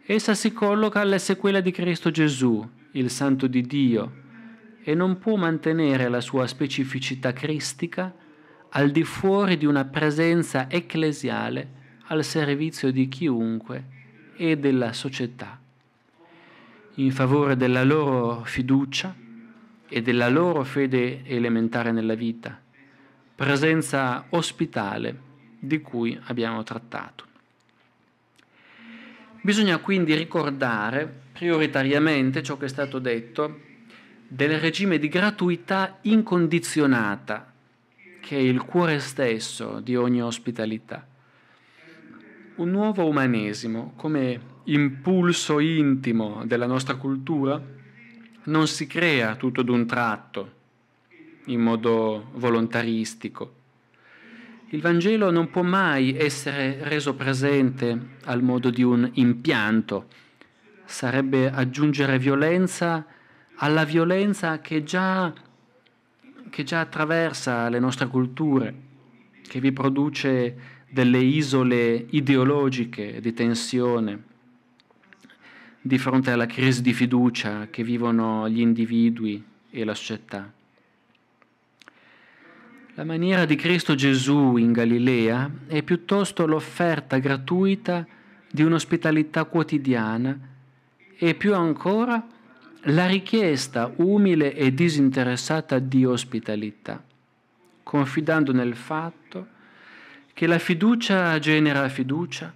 essa si colloca alla sequela di Cristo Gesù, il Santo di Dio, e non può mantenere la sua specificità cristica al di fuori di una presenza ecclesiale al servizio di chiunque e della società, in favore della loro fiducia e della loro fede elementare nella vita, presenza ospitale di cui abbiamo trattato. Bisogna quindi ricordare prioritariamente ciò che è stato detto del regime di gratuità incondizionata che è il cuore stesso di ogni ospitalità un nuovo umanesimo come impulso intimo della nostra cultura non si crea tutto d'un tratto in modo volontaristico. Il Vangelo non può mai essere reso presente al modo di un impianto, sarebbe aggiungere violenza alla violenza che già, che già attraversa le nostre culture, che vi produce delle isole ideologiche di tensione di fronte alla crisi di fiducia che vivono gli individui e la società. La maniera di Cristo Gesù in Galilea è piuttosto l'offerta gratuita di un'ospitalità quotidiana e più ancora la richiesta umile e disinteressata di ospitalità, confidando nel fatto che la fiducia genera fiducia,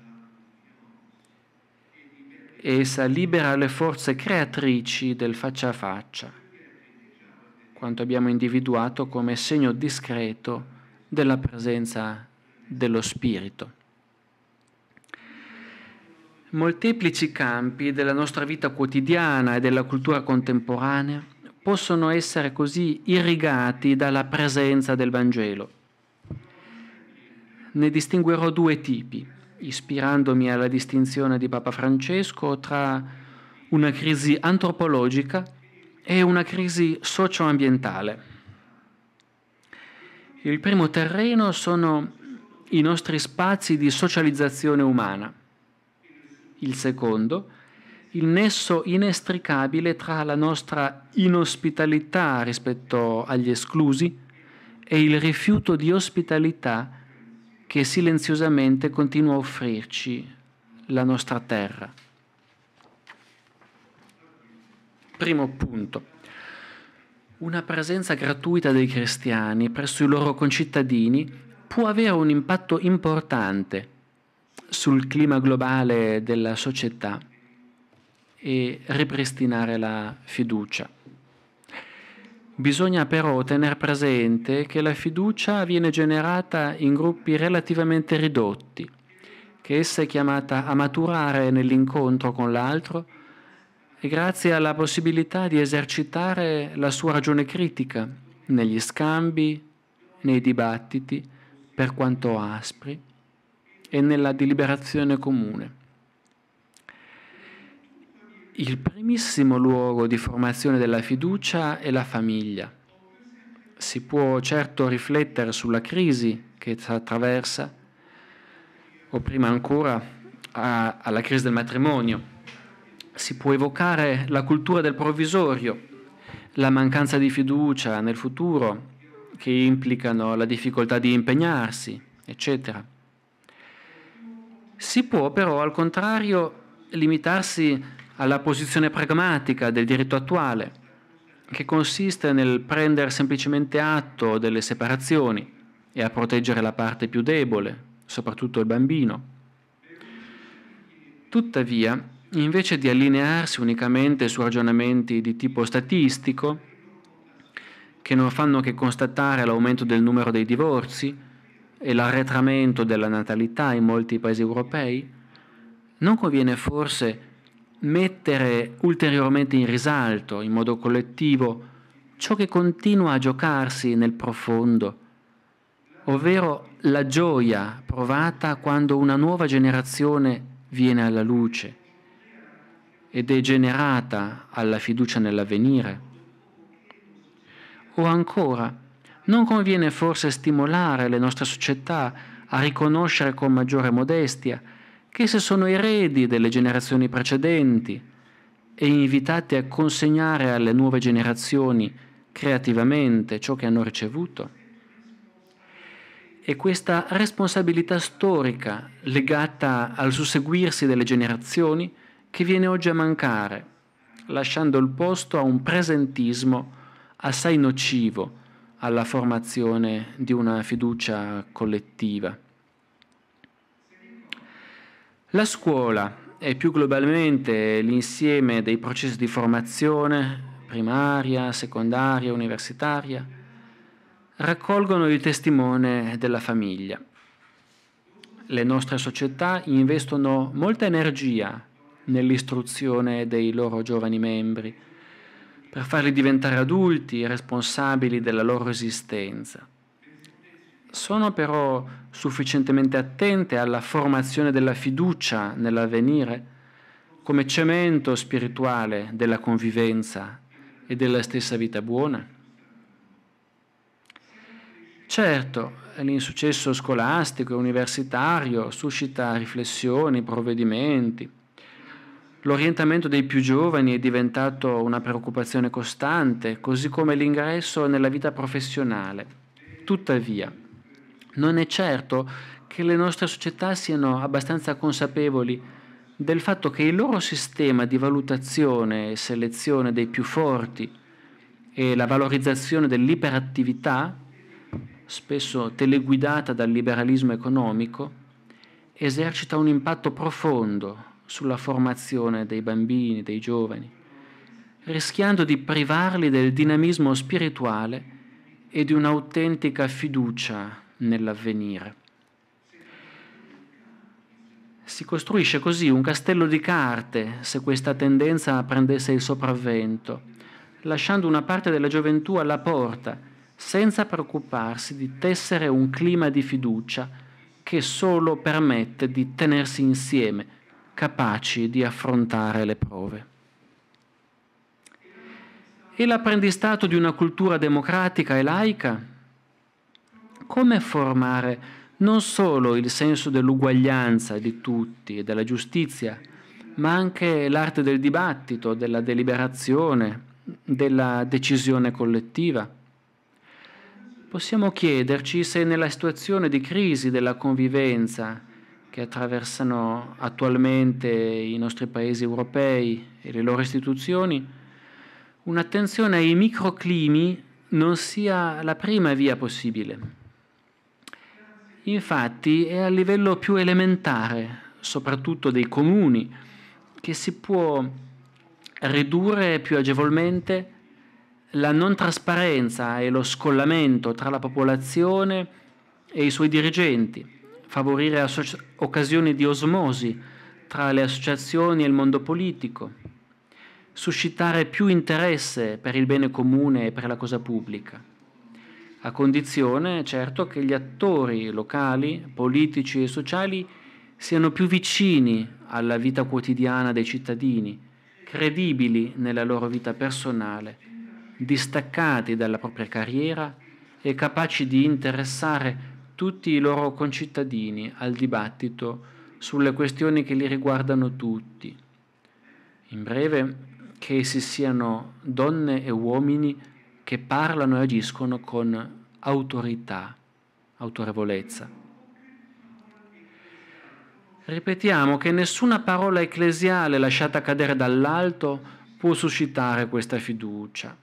essa libera le forze creatrici del faccia a faccia, quanto abbiamo individuato come segno discreto della presenza dello Spirito. Molteplici campi della nostra vita quotidiana e della cultura contemporanea possono essere così irrigati dalla presenza del Vangelo ne distinguerò due tipi, ispirandomi alla distinzione di Papa Francesco tra una crisi antropologica e una crisi socioambientale. Il primo terreno sono i nostri spazi di socializzazione umana. Il secondo, il nesso inestricabile tra la nostra inospitalità rispetto agli esclusi e il rifiuto di ospitalità che silenziosamente continua a offrirci la nostra terra. Primo punto. Una presenza gratuita dei cristiani presso i loro concittadini può avere un impatto importante sul clima globale della società e ripristinare la fiducia. Bisogna però tenere presente che la fiducia viene generata in gruppi relativamente ridotti, che essa è chiamata a maturare nell'incontro con l'altro e grazie alla possibilità di esercitare la sua ragione critica negli scambi, nei dibattiti, per quanto aspri, e nella deliberazione comune. Il primissimo luogo di formazione della fiducia è la famiglia. Si può certo riflettere sulla crisi che attraversa, o prima ancora a, alla crisi del matrimonio. Si può evocare la cultura del provvisorio, la mancanza di fiducia nel futuro, che implicano la difficoltà di impegnarsi, eccetera. Si può però al contrario limitarsi alla posizione pragmatica del diritto attuale, che consiste nel prendere semplicemente atto delle separazioni e a proteggere la parte più debole, soprattutto il bambino. Tuttavia, invece di allinearsi unicamente su ragionamenti di tipo statistico, che non fanno che constatare l'aumento del numero dei divorzi e l'arretramento della natalità in molti paesi europei, non conviene forse mettere ulteriormente in risalto, in modo collettivo, ciò che continua a giocarsi nel profondo, ovvero la gioia provata quando una nuova generazione viene alla luce ed è generata alla fiducia nell'avvenire. O ancora, non conviene forse stimolare le nostre società a riconoscere con maggiore modestia che se sono eredi delle generazioni precedenti e invitati a consegnare alle nuove generazioni creativamente ciò che hanno ricevuto. E questa responsabilità storica legata al susseguirsi delle generazioni che viene oggi a mancare, lasciando il posto a un presentismo assai nocivo alla formazione di una fiducia collettiva. La scuola e più globalmente l'insieme dei processi di formazione primaria, secondaria, universitaria raccolgono il testimone della famiglia. Le nostre società investono molta energia nell'istruzione dei loro giovani membri per farli diventare adulti responsabili della loro esistenza sono però sufficientemente attente alla formazione della fiducia nell'avvenire come cemento spirituale della convivenza e della stessa vita buona? Certo, l'insuccesso scolastico e universitario suscita riflessioni, provvedimenti. L'orientamento dei più giovani è diventato una preoccupazione costante, così come l'ingresso nella vita professionale. Tuttavia, non è certo che le nostre società siano abbastanza consapevoli del fatto che il loro sistema di valutazione e selezione dei più forti e la valorizzazione dell'iperattività, spesso teleguidata dal liberalismo economico, esercita un impatto profondo sulla formazione dei bambini, dei giovani, rischiando di privarli del dinamismo spirituale e di un'autentica fiducia nell'avvenire. Si costruisce così un castello di carte se questa tendenza prendesse il sopravvento, lasciando una parte della gioventù alla porta, senza preoccuparsi di tessere un clima di fiducia che solo permette di tenersi insieme, capaci di affrontare le prove. E l'apprendistato di una cultura democratica e laica come formare non solo il senso dell'uguaglianza di tutti e della giustizia, ma anche l'arte del dibattito, della deliberazione, della decisione collettiva. Possiamo chiederci se nella situazione di crisi della convivenza che attraversano attualmente i nostri paesi europei e le loro istituzioni, un'attenzione ai microclimi non sia la prima via possibile. Infatti è a livello più elementare, soprattutto dei comuni, che si può ridurre più agevolmente la non trasparenza e lo scollamento tra la popolazione e i suoi dirigenti, favorire associ- occasioni di osmosi tra le associazioni e il mondo politico, suscitare più interesse per il bene comune e per la cosa pubblica a condizione certo che gli attori locali, politici e sociali siano più vicini alla vita quotidiana dei cittadini, credibili nella loro vita personale, distaccati dalla propria carriera e capaci di interessare tutti i loro concittadini al dibattito sulle questioni che li riguardano tutti. In breve, che essi siano donne e uomini che parlano e agiscono con autorità, autorevolezza. Ripetiamo che nessuna parola ecclesiale lasciata cadere dall'alto può suscitare questa fiducia.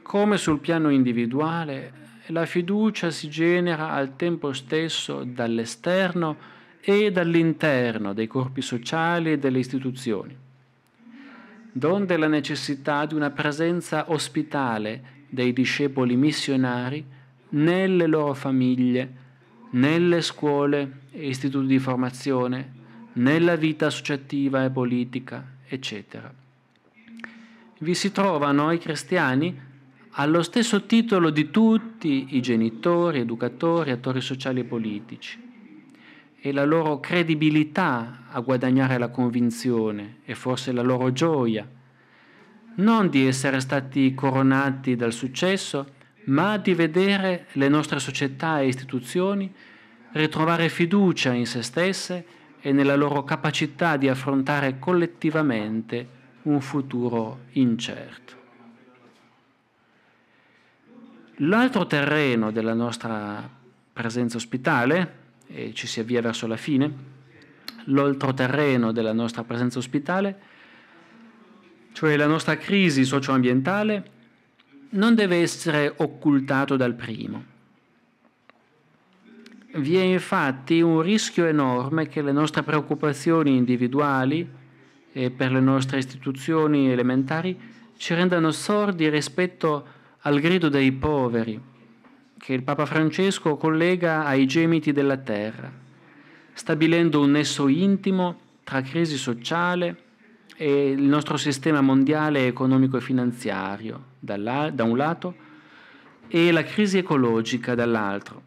Come sul piano individuale, la fiducia si genera al tempo stesso dall'esterno e dall'interno dei corpi sociali e delle istituzioni, donde la necessità di una presenza ospitale dei discepoli missionari nelle loro famiglie, nelle scuole e istituti di formazione, nella vita associativa e politica, eccetera. Vi si trovano i cristiani allo stesso titolo di tutti i genitori, educatori, attori sociali e politici. E la loro credibilità a guadagnare la convinzione e forse la loro gioia non di essere stati coronati dal successo, ma di vedere le nostre società e istituzioni ritrovare fiducia in se stesse e nella loro capacità di affrontare collettivamente un futuro incerto. L'altro terreno della nostra presenza ospitale, e ci si avvia verso la fine, l'altro terreno della nostra presenza ospitale cioè la nostra crisi socioambientale, non deve essere occultato dal primo. Vi è infatti un rischio enorme che le nostre preoccupazioni individuali e per le nostre istituzioni elementari ci rendano sordi rispetto al grido dei poveri, che il Papa Francesco collega ai gemiti della terra, stabilendo un nesso intimo tra crisi sociale, e il nostro sistema mondiale economico e finanziario da un lato e la crisi ecologica dall'altro,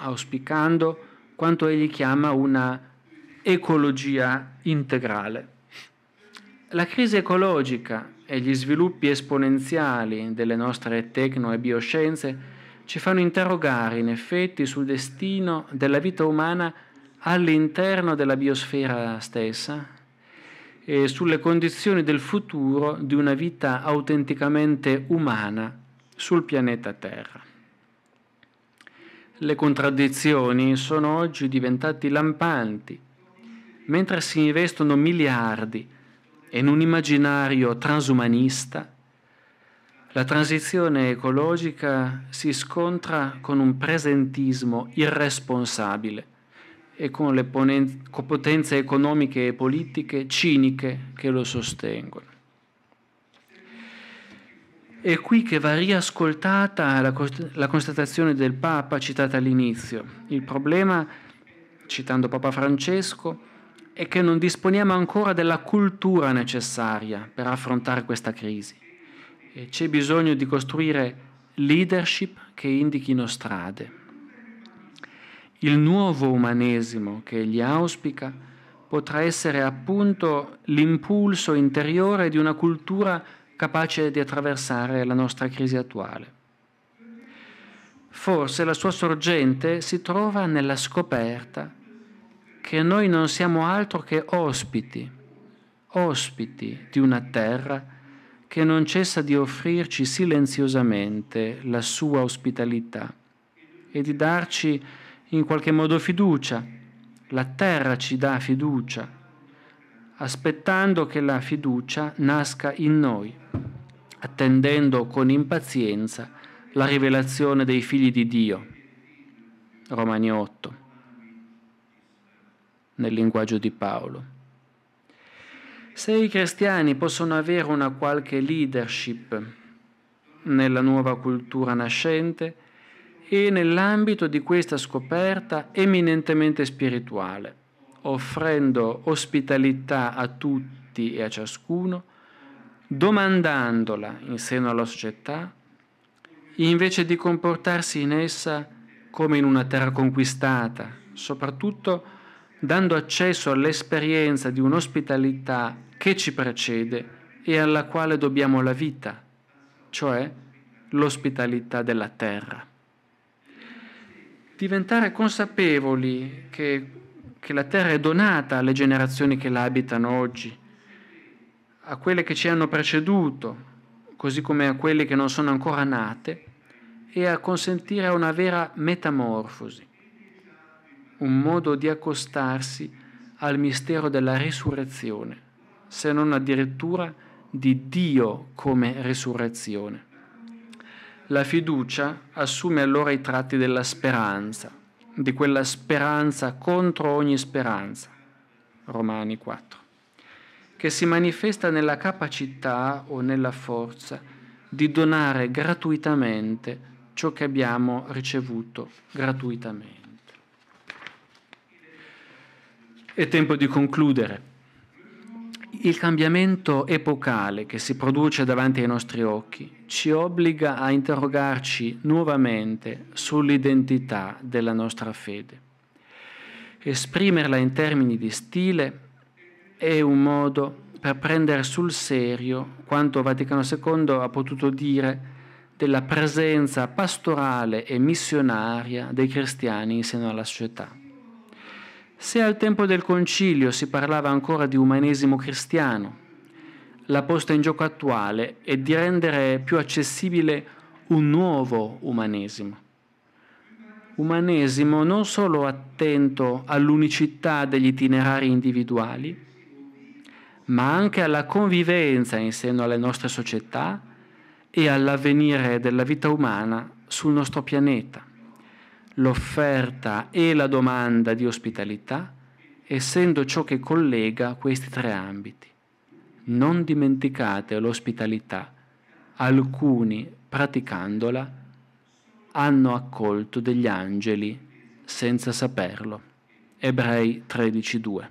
auspicando quanto egli chiama una ecologia integrale. La crisi ecologica e gli sviluppi esponenziali delle nostre tecno e bioscienze ci fanno interrogare in effetti sul destino della vita umana all'interno della biosfera stessa e sulle condizioni del futuro di una vita autenticamente umana sul pianeta Terra. Le contraddizioni sono oggi diventate lampanti, mentre si investono miliardi in un immaginario transumanista, la transizione ecologica si scontra con un presentismo irresponsabile e con le potenze economiche e politiche ciniche che lo sostengono. È qui che va riascoltata la, constatazione del Papa citata all'inizio. Il problema, citando Papa Francesco, è che non disponiamo ancora della cultura necessaria per affrontare questa crisi. E c'è bisogno di costruire leadership che indichino strade. Il nuovo umanesimo che egli auspica potrà essere appunto l'impulso interiore di una cultura capace di attraversare la nostra crisi attuale. Forse la sua sorgente si trova nella scoperta che noi non siamo altro che ospiti, ospiti di una terra che non cessa di offrirci silenziosamente la sua ospitalità e di darci in qualche modo fiducia. La terra ci dà fiducia, aspettando che la fiducia nasca in noi, attendendo con impazienza la rivelazione dei figli di Dio. Romani 8, nel linguaggio di Paolo. Se i cristiani possono avere una qualche leadership nella nuova cultura nascente, e nell'ambito di questa scoperta eminentemente spirituale, offrendo ospitalità a tutti e a ciascuno, domandandola in seno alla società, invece di comportarsi in essa come in una terra conquistata, soprattutto dando accesso all'esperienza di un'ospitalità che ci precede e alla quale dobbiamo la vita, cioè l'ospitalità della terra diventare consapevoli che, che la terra è donata alle generazioni che la abitano oggi, a quelle che ci hanno preceduto, così come a quelle che non sono ancora nate, e a consentire una vera metamorfosi, un modo di accostarsi al mistero della risurrezione, se non addirittura di Dio come risurrezione. La fiducia assume allora i tratti della speranza, di quella speranza contro ogni speranza, Romani 4, che si manifesta nella capacità o nella forza di donare gratuitamente ciò che abbiamo ricevuto gratuitamente. È tempo di concludere. Il cambiamento epocale che si produce davanti ai nostri occhi ci obbliga a interrogarci nuovamente sull'identità della nostra fede. Esprimerla in termini di stile è un modo per prendere sul serio quanto Vaticano II ha potuto dire della presenza pastorale e missionaria dei cristiani in seno alla società. Se al tempo del concilio si parlava ancora di umanesimo cristiano, la posta in gioco attuale è di rendere più accessibile un nuovo umanesimo. Umanesimo non solo attento all'unicità degli itinerari individuali, ma anche alla convivenza in seno alle nostre società e all'avvenire della vita umana sul nostro pianeta l'offerta e la domanda di ospitalità, essendo ciò che collega questi tre ambiti. Non dimenticate l'ospitalità, alcuni praticandola hanno accolto degli angeli senza saperlo. Ebrei 13.2.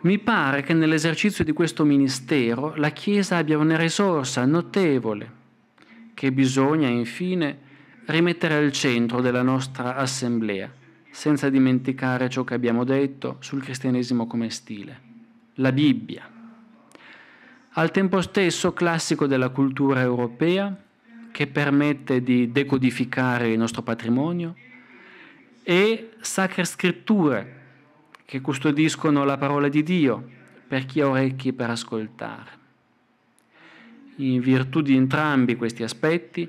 Mi pare che nell'esercizio di questo ministero la Chiesa abbia una risorsa notevole che bisogna infine rimettere al centro della nostra assemblea, senza dimenticare ciò che abbiamo detto sul cristianesimo come stile, la Bibbia. Al tempo stesso classico della cultura europea, che permette di decodificare il nostro patrimonio, e sacre scritture che custodiscono la parola di Dio per chi ha orecchi per ascoltare. In virtù di entrambi questi aspetti,